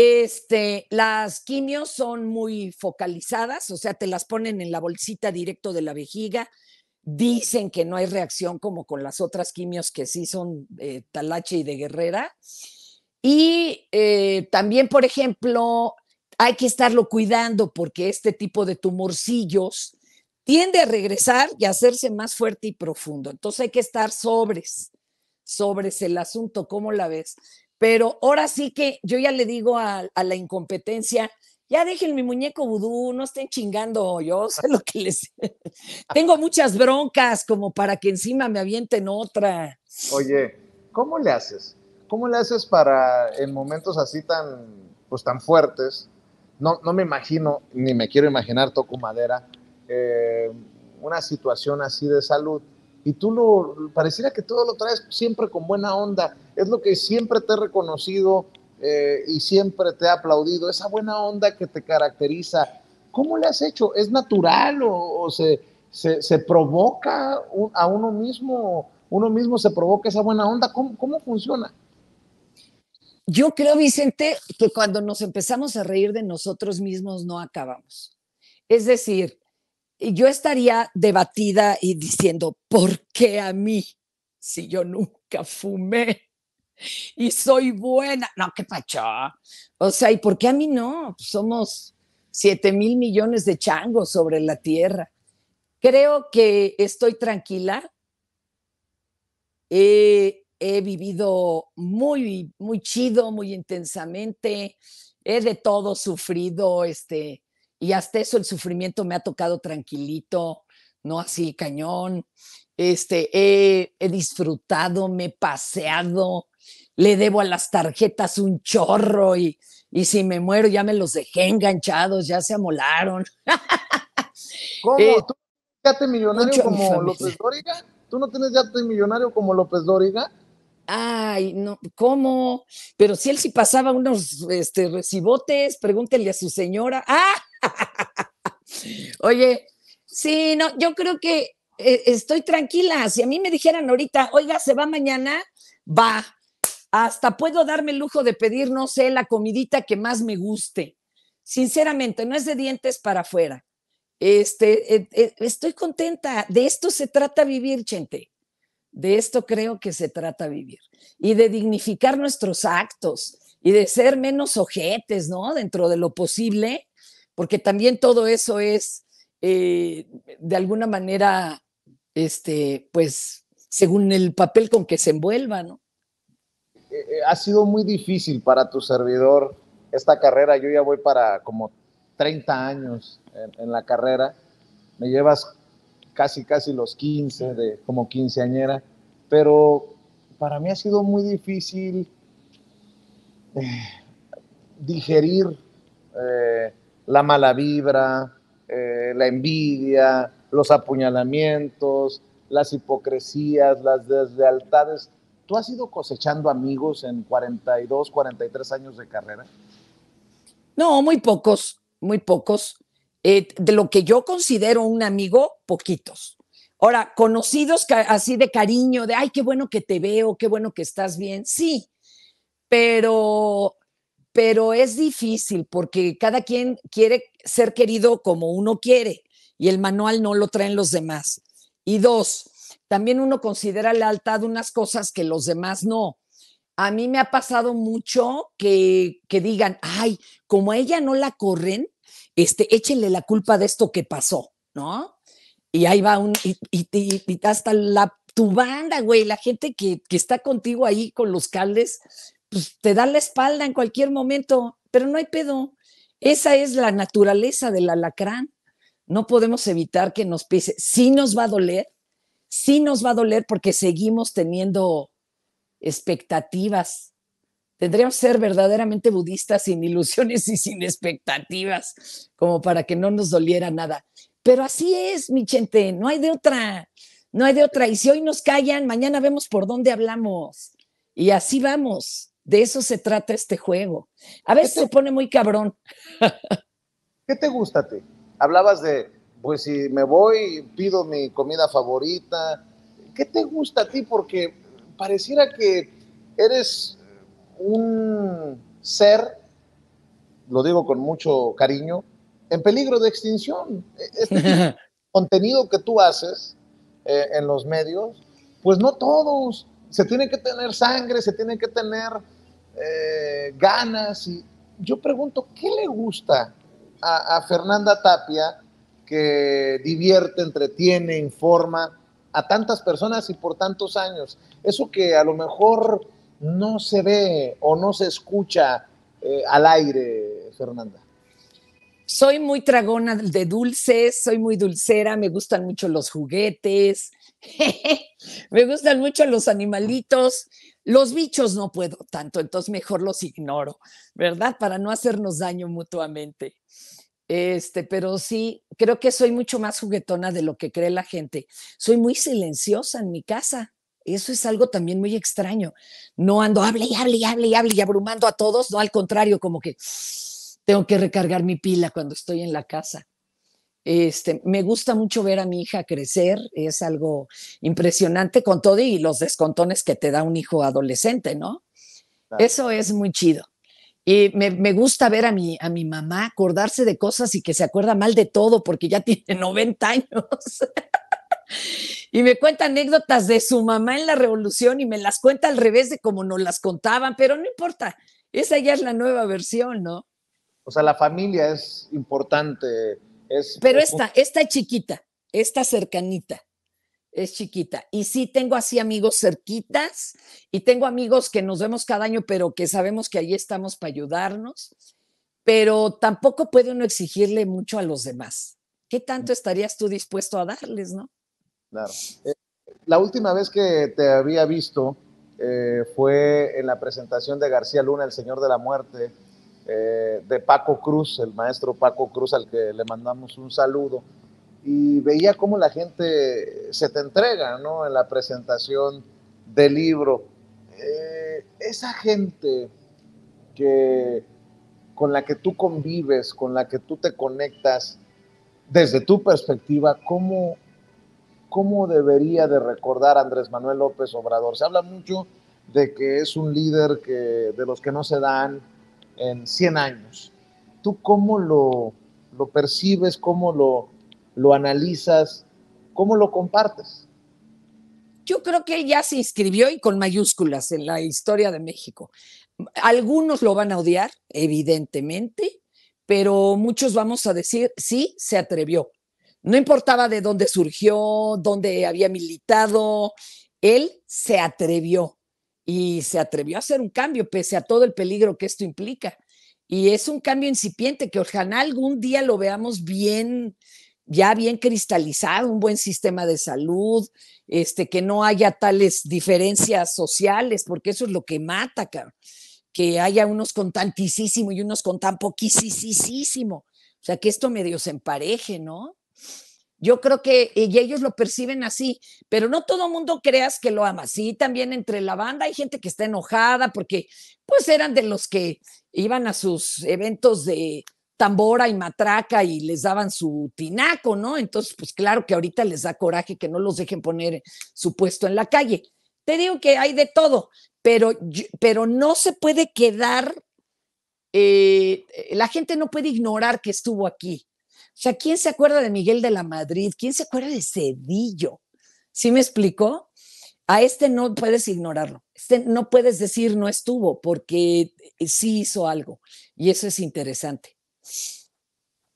Este, las quimios son muy focalizadas, o sea, te las ponen en la bolsita directo de la vejiga. Dicen que no hay reacción como con las otras quimios que sí son eh, talache y de guerrera. Y eh, también, por ejemplo, hay que estarlo cuidando porque este tipo de tumorcillos tiende a regresar y a hacerse más fuerte y profundo. Entonces hay que estar sobres, sobres el asunto, ¿cómo la ves? Pero ahora sí que yo ya le digo a, la incompetencia, ya dejen mi muñeco vudú, no estén chingando, yo sé lo que les... [laughs] Tengo muchas broncas como para que encima me avienten otra. Oye, ¿cómo le haces? ¿Cómo le haces para en momentos así tan, pues, tan fuertes? No, no me imagino, ni me quiero imaginar, toco madera, eh, una situación así de salud y tú lo, pareciera que todo lo traes siempre con buena onda, es lo que siempre te he reconocido eh, y siempre te he aplaudido, esa buena onda que te caracteriza. ¿Cómo le has hecho? ¿Es natural o, se, se, provoca a uno mismo? ¿Uno mismo se provoca esa buena onda? ¿Cómo, cómo funciona? Yo creo, Vicente, que cuando nos empezamos a reír de nosotros mismos no acabamos. Es decir, yo estaría debatida y diciendo, ¿por qué a mí si yo nunca fumé y soy buena? No, qué pacho. O sea, ¿y por qué a mí no? Pues somos 7 mil millones de changos sobre la tierra. Creo que estoy tranquila. he vivido muy, muy chido, muy intensamente. He de todo sufrido, este, y hasta eso el sufrimiento me ha tocado tranquilito, no así cañón. Este, he, disfrutado, me he paseado, le debo a las tarjetas un chorro y, y si me muero ya me los dejé enganchados, ya se amolaron. [laughs] ¿Cómo? Eh, ¿Tú no millonario como López Dóriga? ¿Tú no tienes yate millonario como López Dóriga? ay, no, ¿cómo? Pero si él sí pasaba unos este, recibotes, pregúntele a su señora. ¡Ah! [laughs] Oye, sí, no, yo creo que eh, estoy tranquila. Si a mí me dijeran ahorita, oiga, se va mañana, va. Hasta puedo darme el lujo de pedir, no sé, la comidita que más me guste. Sinceramente, no es de dientes para afuera. Este, eh, eh, estoy contenta. De esto se trata vivir, gente. De esto creo que se trata vivir y de dignificar nuestros actos y de ser menos ojetes, ¿no? Dentro de lo posible, porque también todo eso es, eh, de alguna manera, este, pues, según el papel con que se envuelva, ¿no? Eh, eh, ha sido muy difícil para tu servidor esta carrera. Yo ya voy para como 30 años en la carrera. Me llevas casi, casi los 15, de como quinceañera, pero para mí ha sido muy difícil eh, digerir eh, la mala vibra, eh, la envidia, los apuñalamientos, las hipocresías, las deslealtades. ¿Tú has ido cosechando amigos en 42, 43 años de carrera? No, muy pocos, muy pocos. Eh, de lo que yo considero un amigo, poquitos. Ahora, conocidos así de cariño, de, ay, qué bueno que te veo, qué bueno que estás bien, sí, pero, pero es difícil porque cada quien quiere ser querido como uno quiere y el manual no lo traen los demás. Y dos, también uno considera lealtad unas cosas que los demás no. A mí me ha pasado mucho que, que digan, ay, como ella no la corren, este, échenle la culpa de esto que pasó, ¿no? Y ahí va un, y, hasta la, tu banda, güey, la gente que, está contigo ahí con los caldes, pues te da la espalda en cualquier momento, pero no hay pedo. Esa es la naturaleza del alacrán. No podemos evitar que nos pese, Sí nos va a doler, sí nos va a doler porque seguimos teniendo expectativas Tendríamos que ser verdaderamente budistas sin ilusiones y sin expectativas, como para que no nos doliera nada. Pero así es, mi gente, no hay de otra, no hay de otra. Y si hoy nos callan, mañana vemos por dónde hablamos. Y así vamos. De eso se trata este juego. A veces se pone muy cabrón. ¿Qué te gusta a ti? Hablabas de, pues si me voy, pido mi comida favorita. ¿Qué te gusta a ti? Porque pareciera que eres un ser, lo digo con mucho cariño, en peligro de extinción. E-, este [laughs] contenido que tú haces eh, en los medios, pues no todos. Se tiene que tener sangre, se tiene que tener eh, ganas. Y yo pregunto, ¿qué le gusta a Fernanda Tapia que divierte, entretiene, informa a tantas personas y por tantos años? Eso que a lo mejor no se ve o no se escucha eh, al aire, Fernanda? Soy muy tragona de dulces, soy muy dulcera, me gustan mucho los juguetes, [laughs] me gustan mucho los animalitos, los bichos no puedo tanto, entonces mejor los ignoro, ¿verdad? Para no hacernos daño mutuamente. Este, pero sí, creo que soy mucho más juguetona de lo que cree la gente. Soy muy silenciosa en mi casa. Eso es algo también muy extraño. No ando, hable y hable y hable y hable y abrumando a todos, no al contrario, como que tengo que recargar mi pila cuando estoy en la casa. Este, me gusta mucho ver a mi hija crecer, es algo impresionante con todo y los descontones que te da un hijo adolescente, ¿no? Eso es muy chido. Y me, gusta ver a mi, a mi mamá acordarse de cosas y que se acuerda mal de todo porque ya [laughs] tiene 90 años y me cuenta anécdotas de su mamá en la revolución y me las cuenta al revés de como nos las contaban, pero no importa, esa ya es la nueva versión, ¿no? O sea, la familia es importante. pero esta, esta chiquita, esta cercanita, es chiquita. Y sí tengo así amigos cerquitas y tengo amigos que nos vemos cada año, pero que sabemos que ahí estamos para ayudarnos. Pero tampoco puede uno exigirle mucho a los demás. ¿Qué tanto estarías tú dispuesto a darles, no? Claro. Eh, la última vez que te había visto eh, fue en la presentación de García Luna, El Señor de la Muerte, eh, de Paco Cruz, el maestro Paco Cruz, al que le mandamos un saludo. Y veía cómo la gente se te entrega, ¿no? En la presentación del libro. esa gente que con la que tú convives, con la que tú te conectas, desde tu perspectiva, ¿cómo, ¿cómo debería de recordar Andrés Manuel López Obrador? Se habla mucho de que es un líder que, de los que no se dan en 100 años. ¿Tú cómo lo, lo percibes, cómo lo, lo analizas, cómo lo compartes? Yo creo que ya se inscribió y con mayúsculas en la historia de México. Algunos lo van a odiar, evidentemente, pero muchos vamos a decir, sí, se atrevió. No importaba de dónde surgió, dónde había militado, él se atrevió y se atrevió a hacer un cambio pese a todo el peligro que esto implica. Y es un cambio incipiente que ojalá algún día lo veamos bien, ya bien cristalizado, un buen sistema de salud, este, que no haya tales diferencias sociales, porque eso es lo que mata, que haya unos con tantísimo y unos con tan poquísimo. O sea, que esto medio se empareje, ¿no? Yo creo que ellos lo perciben así, pero no todo mundo creas que lo ama. Sí, también entre la banda hay gente que está enojada porque pues eran de los que iban a sus eventos de tambora y matraca y les daban su tinaco, ¿no? Entonces, pues claro que ahorita les da coraje que no los dejen poner su puesto en la calle. Te digo que hay de todo, pero, pero no se puede quedar, eh, la gente no puede ignorar que estuvo aquí o sea, ¿quién se acuerda de Miguel de la Madrid? ¿Quién se acuerda de Cedillo? ¿Sí me explicó? A este no puedes ignorarlo. Este no puedes decir no estuvo porque eh, sí hizo algo. Y eso es interesante.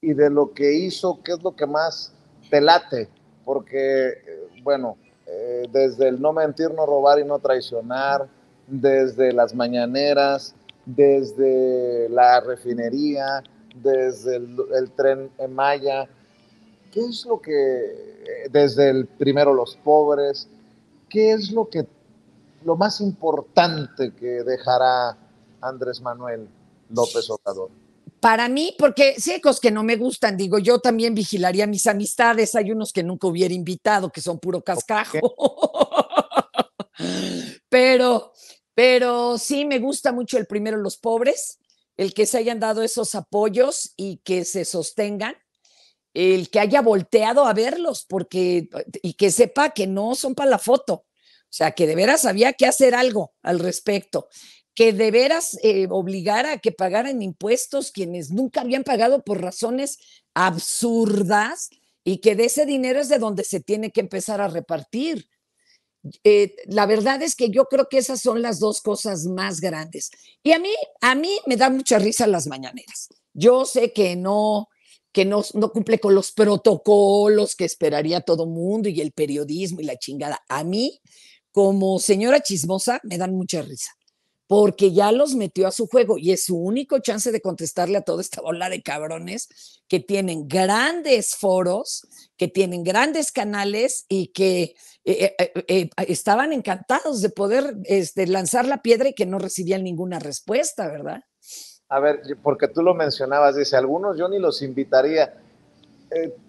Y de lo que hizo, ¿qué es lo que más te late? Porque, eh, bueno, eh, desde el no mentir, no robar y no traicionar, desde las mañaneras, desde la refinería, desde el, tren Maya, ¿qué es lo que, desde el primero los pobres, qué es lo que, lo más importante que dejará Andrés Manuel López Obrador? Para mí, porque sí que que no me gustan, digo, yo también vigilaría mis amistades, hay unos que nunca hubiera invitado, que son puro cascajo. [laughs] pero, pero sí me gusta mucho el primero los pobres, el que se hayan dado esos apoyos y que se sostengan, el que haya volteado a verlos, porque, y que sepa que no son para la foto, o sea, que de veras había que hacer algo al respecto, que de veras eh, obligara a que pagaran impuestos quienes nunca habían pagado por razones absurdas y que de ese dinero es de donde se tiene que empezar a repartir eh, la verdad es que yo creo que esas son las dos cosas más grandes. Y a mí, a mí me da mucha risa las mañaneras. Yo sé que no, que no, no cumple con los protocolos que esperaría todo mundo y el periodismo y la chingada. A mí, como señora chismosa, me dan mucha risa porque ya los metió a su juego y es su único chance de contestarle a toda esta bola de cabrones que tienen grandes foros, que tienen grandes canales y que eh, eh, eh, estaban encantados de poder este, lanzar la piedra y que no recibían ninguna respuesta, ¿verdad? A ver, porque tú lo mencionabas, dice, algunos yo ni los invitaría.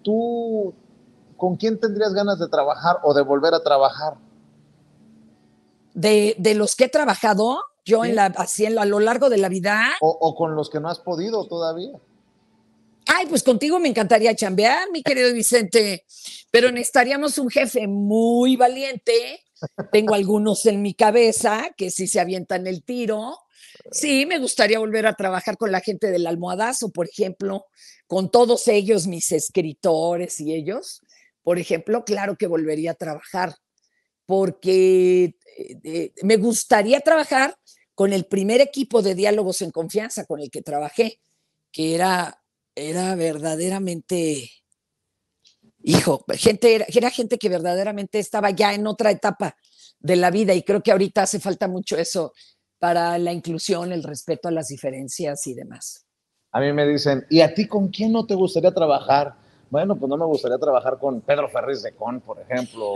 ¿Tú con quién tendrías ganas de trabajar o de volver a trabajar? De, de los que he trabajado, yo en la, a lo largo de la vida. O, con los que no has podido todavía. Ay, pues contigo me encantaría chambear, mi querido Vicente, pero necesitaríamos un jefe muy valiente. Tengo algunos en mi cabeza que si se avientan el tiro. Sí, me gustaría volver a trabajar con la gente del almohadazo, por ejemplo, con todos ellos, mis escritores y ellos. Por ejemplo, claro que volvería a trabajar porque eh, me gustaría trabajar con el primer equipo de diálogos en confianza con el que trabajé, que era, era verdaderamente, hijo, gente, era gente que verdaderamente estaba ya en otra etapa de la vida y creo que ahorita hace falta mucho eso para la inclusión, el respeto a las diferencias y demás. A mí me dicen, ¿y a ti con quién no te gustaría trabajar? bueno, pues no me gustaría trabajar con Pedro Ferriz de Con, por ejemplo,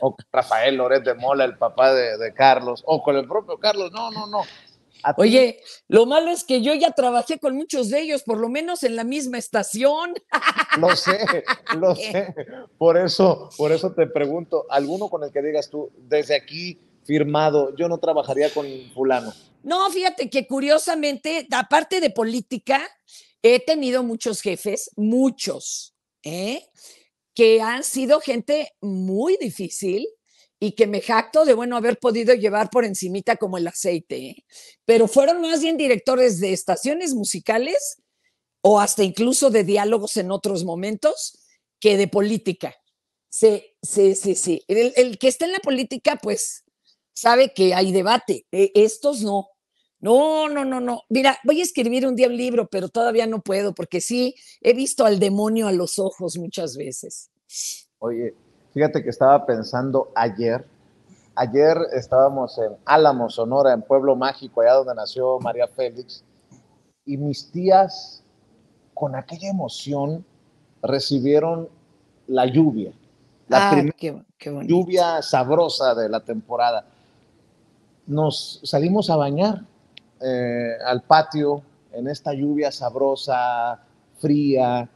o, [laughs] Rafael Loret de Mola, el papá de, Carlos, o con el propio Carlos, no, no, no. Oye, lo malo es que yo ya trabajé con muchos de ellos, por lo menos en la misma estación. Lo sé, lo [laughs] sé. Por eso, por eso te pregunto, ¿alguno con el que digas tú, desde aquí firmado, yo no trabajaría con fulano? No, fíjate que curiosamente, aparte de política, he tenido muchos jefes, muchos, ¿eh? que han sido gente muy difícil y que me jacto de, bueno, haber podido llevar por encimita como el aceite, ¿eh? pero fueron más bien directores de estaciones musicales o hasta incluso de diálogos en otros momentos que de política. Sí, sí, sí, sí. El, que está en la política, pues, sabe que hay debate. E, estos no. No, no, no, no. Mira, voy a escribir un día un libro, pero todavía no puedo porque sí, he visto al demonio a los ojos muchas veces. Oye, fíjate que estaba pensando ayer, ayer estábamos en Álamo, Sonora, en Pueblo Mágico, allá donde nació María Félix, y mis tías, con aquella emoción, recibieron la lluvia, la ah, primera lluvia sabrosa de la temporada. Nos salimos a bañar eh, al patio en esta lluvia sabrosa, fría,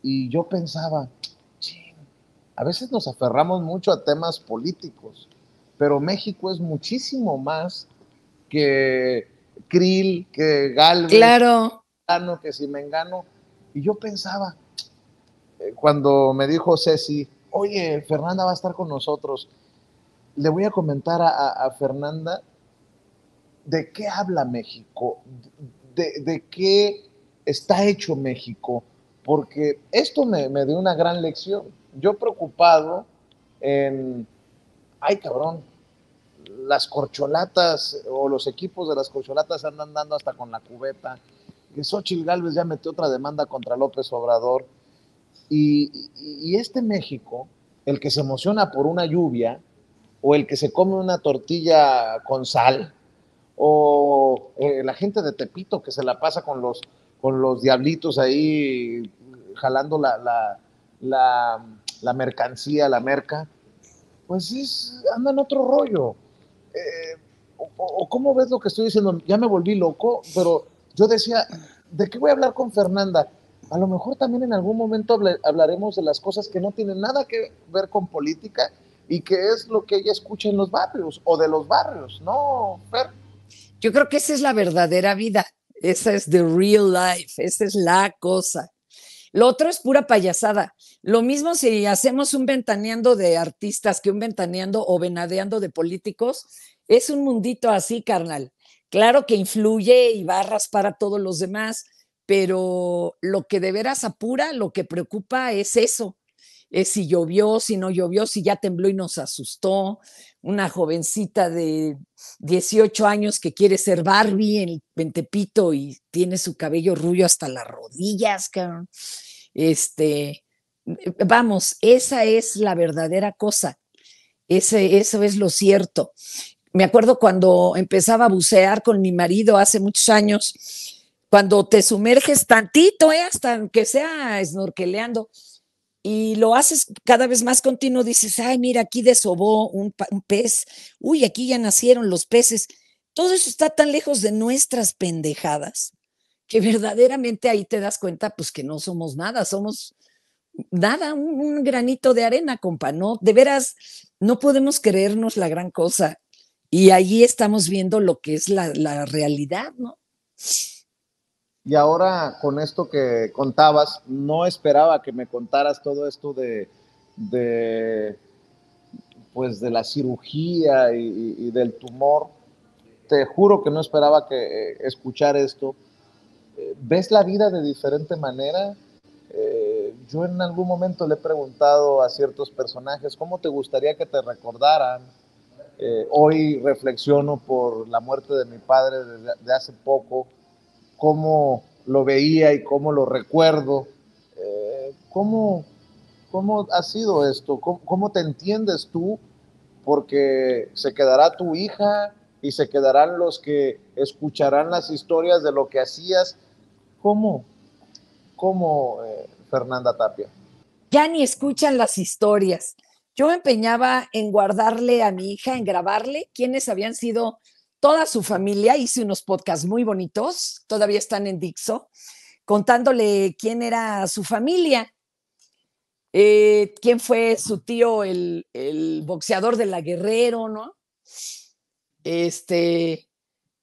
y yo pensaba, a veces nos aferramos mucho a temas políticos, pero México es muchísimo más que Krill, que Gal claro. que si me engano. Y yo pensaba, eh, cuando me dijo Ceci, oye, Fernanda va a estar con nosotros, le voy a comentar a Fernanda de qué habla México, de, qué está hecho México, porque esto me, dio una gran lección. Yo preocupado en, ay cabrón, las corcholatas o los equipos de las corcholatas andan dando hasta con la cubeta. Que Xochitl Galvez ya metió otra demanda contra López Obrador. y, este México, el que se emociona por una lluvia o el que se come una tortilla con sal, o eh, la gente de Tepito que se la pasa con los, con los diablitos ahí jalando la, la, mercancía, la merca, pues es, anda en otro rollo. Eh, o, cómo ves lo que estoy diciendo, ya me volví loco, pero yo decía, ¿de qué voy a hablar con Fernanda? A lo mejor también en algún momento hablaremos de las cosas que no tienen nada que ver con política y que es lo que ella escucha en los barrios o de los barrios, ¿no, Fer? Yo creo que esa es la verdadera vida, esa es the real life, esa es la cosa. Lo otro es pura payasada. Lo mismo si hacemos un ventaneando de artistas que un ventaneando o venadeando de políticos, es un mundito así, carnal. Claro que influye y barras para todos los demás, pero lo que de veras apura, lo que preocupa es eso. Es si llovió, si no llovió, si ya tembló y nos asustó, una jovencita de 18 años que quiere ser Barbie en, el Tepito y tiene su cabello rubio hasta las rodillas, Este, vamos, esa es la verdadera cosa. Ese, eso es lo cierto. Me acuerdo cuando empezaba a bucear con mi marido hace muchos años, cuando te sumerges tantito, eh, hasta que sea snorkeleando, y lo haces cada vez más continuo, dices, ay, mira, aquí desobó un, pez, uy, aquí ya nacieron los peces. Todo eso está tan lejos de nuestras pendejadas que verdaderamente ahí te das cuenta, pues que no somos nada, somos nada, un, granito de arena, compa, ¿no? De veras, no podemos creernos la gran cosa. Y allí estamos viendo lo que es la, la realidad, ¿no? Y ahora con esto que contabas, no esperaba que me contaras todo esto de, pues de la cirugía y, del tumor. Te juro que no esperaba que eh, escuchar esto. Eh, ¿Ves la vida de diferente manera? Eh, yo en algún momento le he preguntado a ciertos personajes, ¿cómo te gustaría que te recordaran? hoy reflexiono por la muerte de mi padre de hace poco cómo lo veía y cómo lo recuerdo. Eh, ¿cómo, ¿Cómo ha sido esto? ¿Cómo, te entiendes tú? Porque se quedará tu hija y se quedarán los que escucharán las historias de lo que hacías. ¿Cómo? ¿Cómo, eh, Fernanda Tapia? Ya ni escuchan las historias. Yo me empeñaba en guardarle a mi hija, en grabarle quiénes habían sido toda su familia. Hice unos podcasts muy bonitos, todavía están en Dixo, contándole quién era su familia, eh, quién fue su tío, el, boxeador de la Guerrero, ¿no? Este,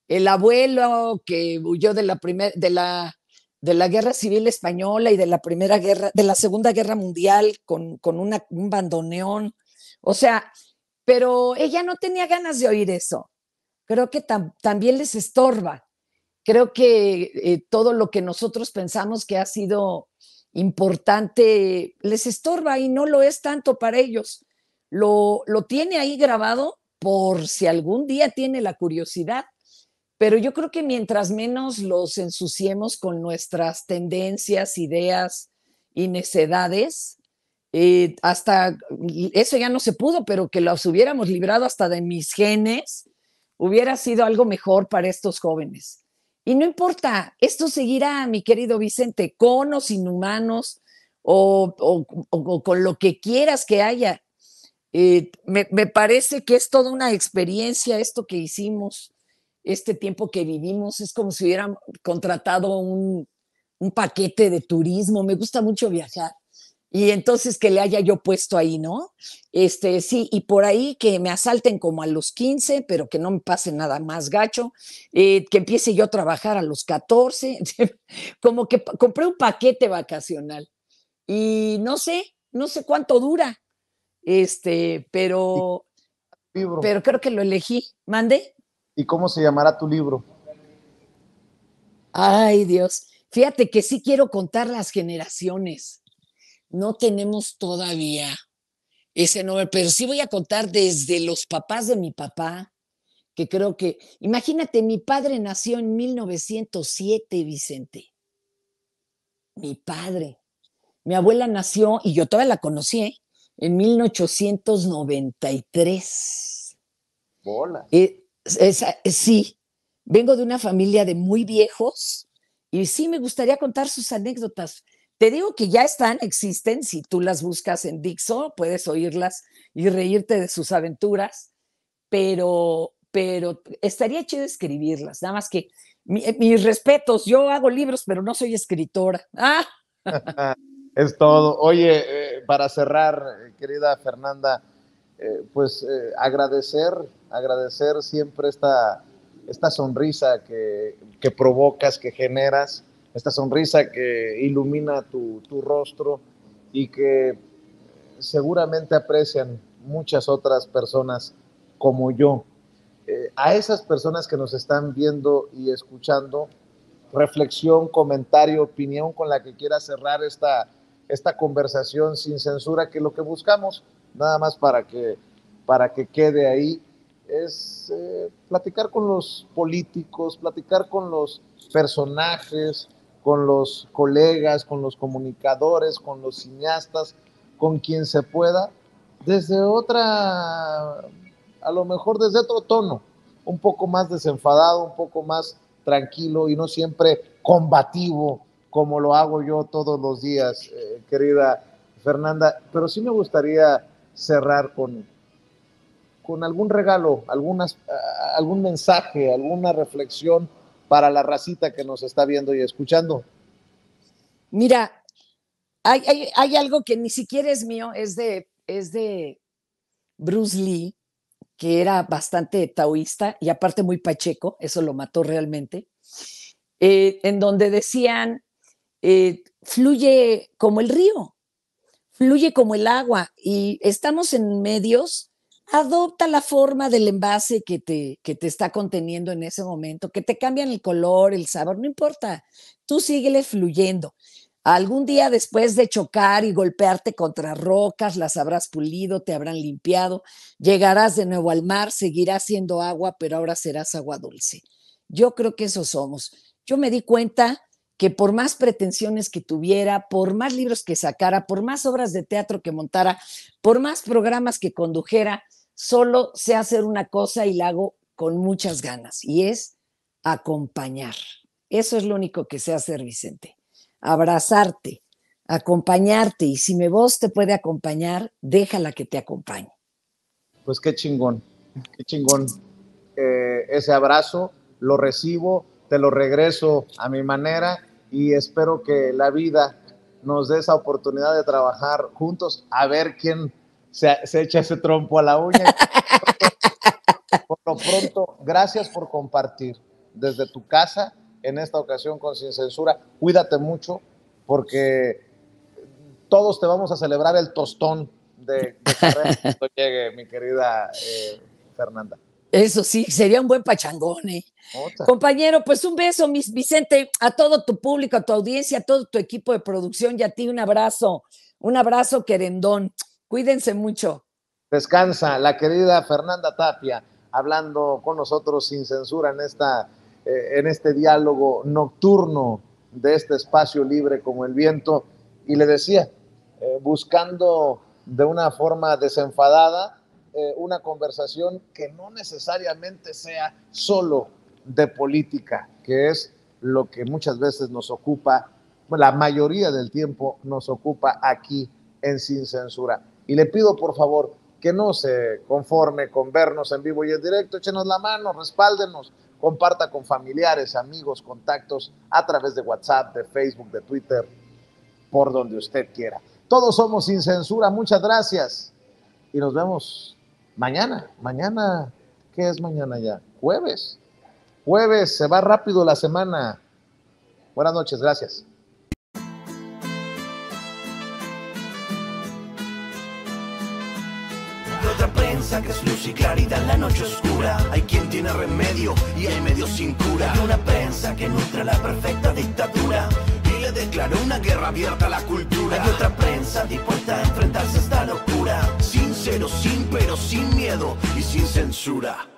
el abuelo que huyó de la, primera, de la de la Guerra Civil Española y de la Primera Guerra, de la Segunda Guerra Mundial con, un bandoneón. O sea, pero ella no tenía ganas de oír eso creo que también les estorba. Creo que eh, todo lo que nosotros pensamos que ha sido importante les estorba y no lo es tanto para ellos. Lo, lo tiene ahí grabado por si algún día tiene la curiosidad, pero yo creo que mientras menos los ensuciemos con nuestras tendencias, ideas y necedades, eh, hasta eso ya no se pudo, pero que los hubiéramos librado hasta de mis genes, hubiera sido algo mejor para estos jóvenes. Y no importa, esto seguirá, mi querido Vicente, con o sin humanos o, con lo que quieras que haya. Eh, me, parece que es toda una experiencia esto que hicimos, este tiempo que vivimos, es como si hubieran contratado un paquete de turismo. Me gusta mucho viajar y entonces que le haya yo puesto ahí, ¿no? Este, sí, y por ahí que me asalten como a los 15, pero que no me pase nada más gacho, eh, que empiece yo a trabajar a los 14, [laughs] como que compré un paquete vacacional y no sé, no sé cuánto dura, este, pero, pero creo que lo elegí, mande. ¿Y cómo se llamará tu libro? Ay, Dios, fíjate que sí quiero contar las generaciones no tenemos todavía ese nombre, pero sí voy a contar desde los papás de mi papá, que creo que, imagínate, mi padre nació en 1907, Vicente. Mi padre. Mi abuela nació, y yo todavía la conocí, ¿eh? en 1893. Bola. Eh, sí, vengo de una familia de muy viejos y sí me gustaría contar sus anécdotas. Te digo que ya están, existen, si tú las buscas en Dixo, puedes oírlas y reírte de sus aventuras, pero, pero estaría chido escribirlas, nada más que eh, mis respetos, yo hago libros, pero no soy escritora. [laughs] ¡Ah! [laughs] es todo. Oye, eh, para cerrar, eh, querida Fernanda, pues agradecer, agradecer siempre esta, esta sonrisa que, que provocas, que generas esta sonrisa que ilumina tu, rostro y que seguramente aprecian muchas otras personas como yo. Eh, a esas personas que nos están viendo y escuchando, reflexión, comentario, opinión con la que quiera cerrar esta, esta conversación sin censura, que lo que buscamos, nada más para que, para que quede ahí, es eh, platicar con los políticos, platicar con los personajes, con los colegas, con los comunicadores, con los cineastas, con quien se pueda, desde otra, a lo mejor desde otro tono, un poco más desenfadado, un poco más tranquilo y no siempre combativo como lo hago yo todos los días, eh, querida Fernanda. Pero sí me gustaría cerrar con, con algún regalo, algunas, algún mensaje, alguna reflexión para la racita que nos está viendo y escuchando? Mira, hay, algo que ni siquiera es mío, es de, es de Bruce Lee, que era bastante taoísta y aparte muy pacheco, eso lo mató realmente, eh, en donde decían, eh, fluye como el río, fluye como el agua y estamos en medios adopta la forma del envase que te, te está conteniendo en ese momento, que te cambian el color, el sabor, no importa, tú síguele fluyendo. Algún día después de chocar y golpearte contra rocas, las habrás pulido, te habrán limpiado, llegarás de nuevo al mar, seguirás siendo agua, pero ahora serás agua dulce. Yo creo que eso somos. Yo me di cuenta que por más pretensiones que tuviera, por más libros que sacara, por más obras de teatro que montara, por más programas que condujera, solo sé hacer una cosa y la hago con muchas ganas, y es acompañar. Eso es lo único que sé hacer, Vicente. Abrazarte, acompañarte, y si me voz te puede acompañar, déjala que te acompañe. Pues qué chingón, qué chingón. Eh, ese abrazo lo recibo, te lo regreso a mi manera y espero que la vida nos dé esa oportunidad de trabajar juntos a ver quién se, echa ese trompo a la uña. [laughs] por lo pronto, gracias por compartir desde tu casa, en esta ocasión con Sin Censura. Cuídate mucho porque todos te vamos a celebrar el tostón de, que [laughs] llegue, mi querida eh, Fernanda. Eso sí, sería un buen pachangón, ¿eh? Compañero, pues un beso, mis Vicente, a todo tu público, a tu audiencia, a todo tu equipo de producción y a ti un abrazo, un abrazo querendón. Cuídense mucho. Descansa la querida Fernanda Tapia, hablando con nosotros sin censura en, esta, eh, en este diálogo nocturno de este espacio libre como el viento. Y le decía, eh, buscando de una forma desenfadada eh, una conversación que no necesariamente sea solo de política, que es lo que muchas veces nos ocupa, la mayoría del tiempo nos ocupa aquí en Sin Censura. Y le pido por favor que no se conforme con vernos en vivo y en directo, échenos la mano, respáldenos, comparta con familiares, amigos, contactos a través de WhatsApp, de Facebook, de Twitter, por donde usted quiera. Todos somos sin censura, muchas gracias y nos vemos mañana. Mañana, ¿qué es mañana ya? Jueves. Jueves, se va rápido la semana. Buenas noches, gracias. que es luz y claridad en la noche oscura. Hay quien tiene remedio y hay medio sin cura. Hay una prensa que nutre la perfecta dictadura y le declaró una guerra abierta a la cultura. Hay otra prensa dispuesta a enfrentarse a esta locura. Sincero, sin pero, sin miedo y sin censura.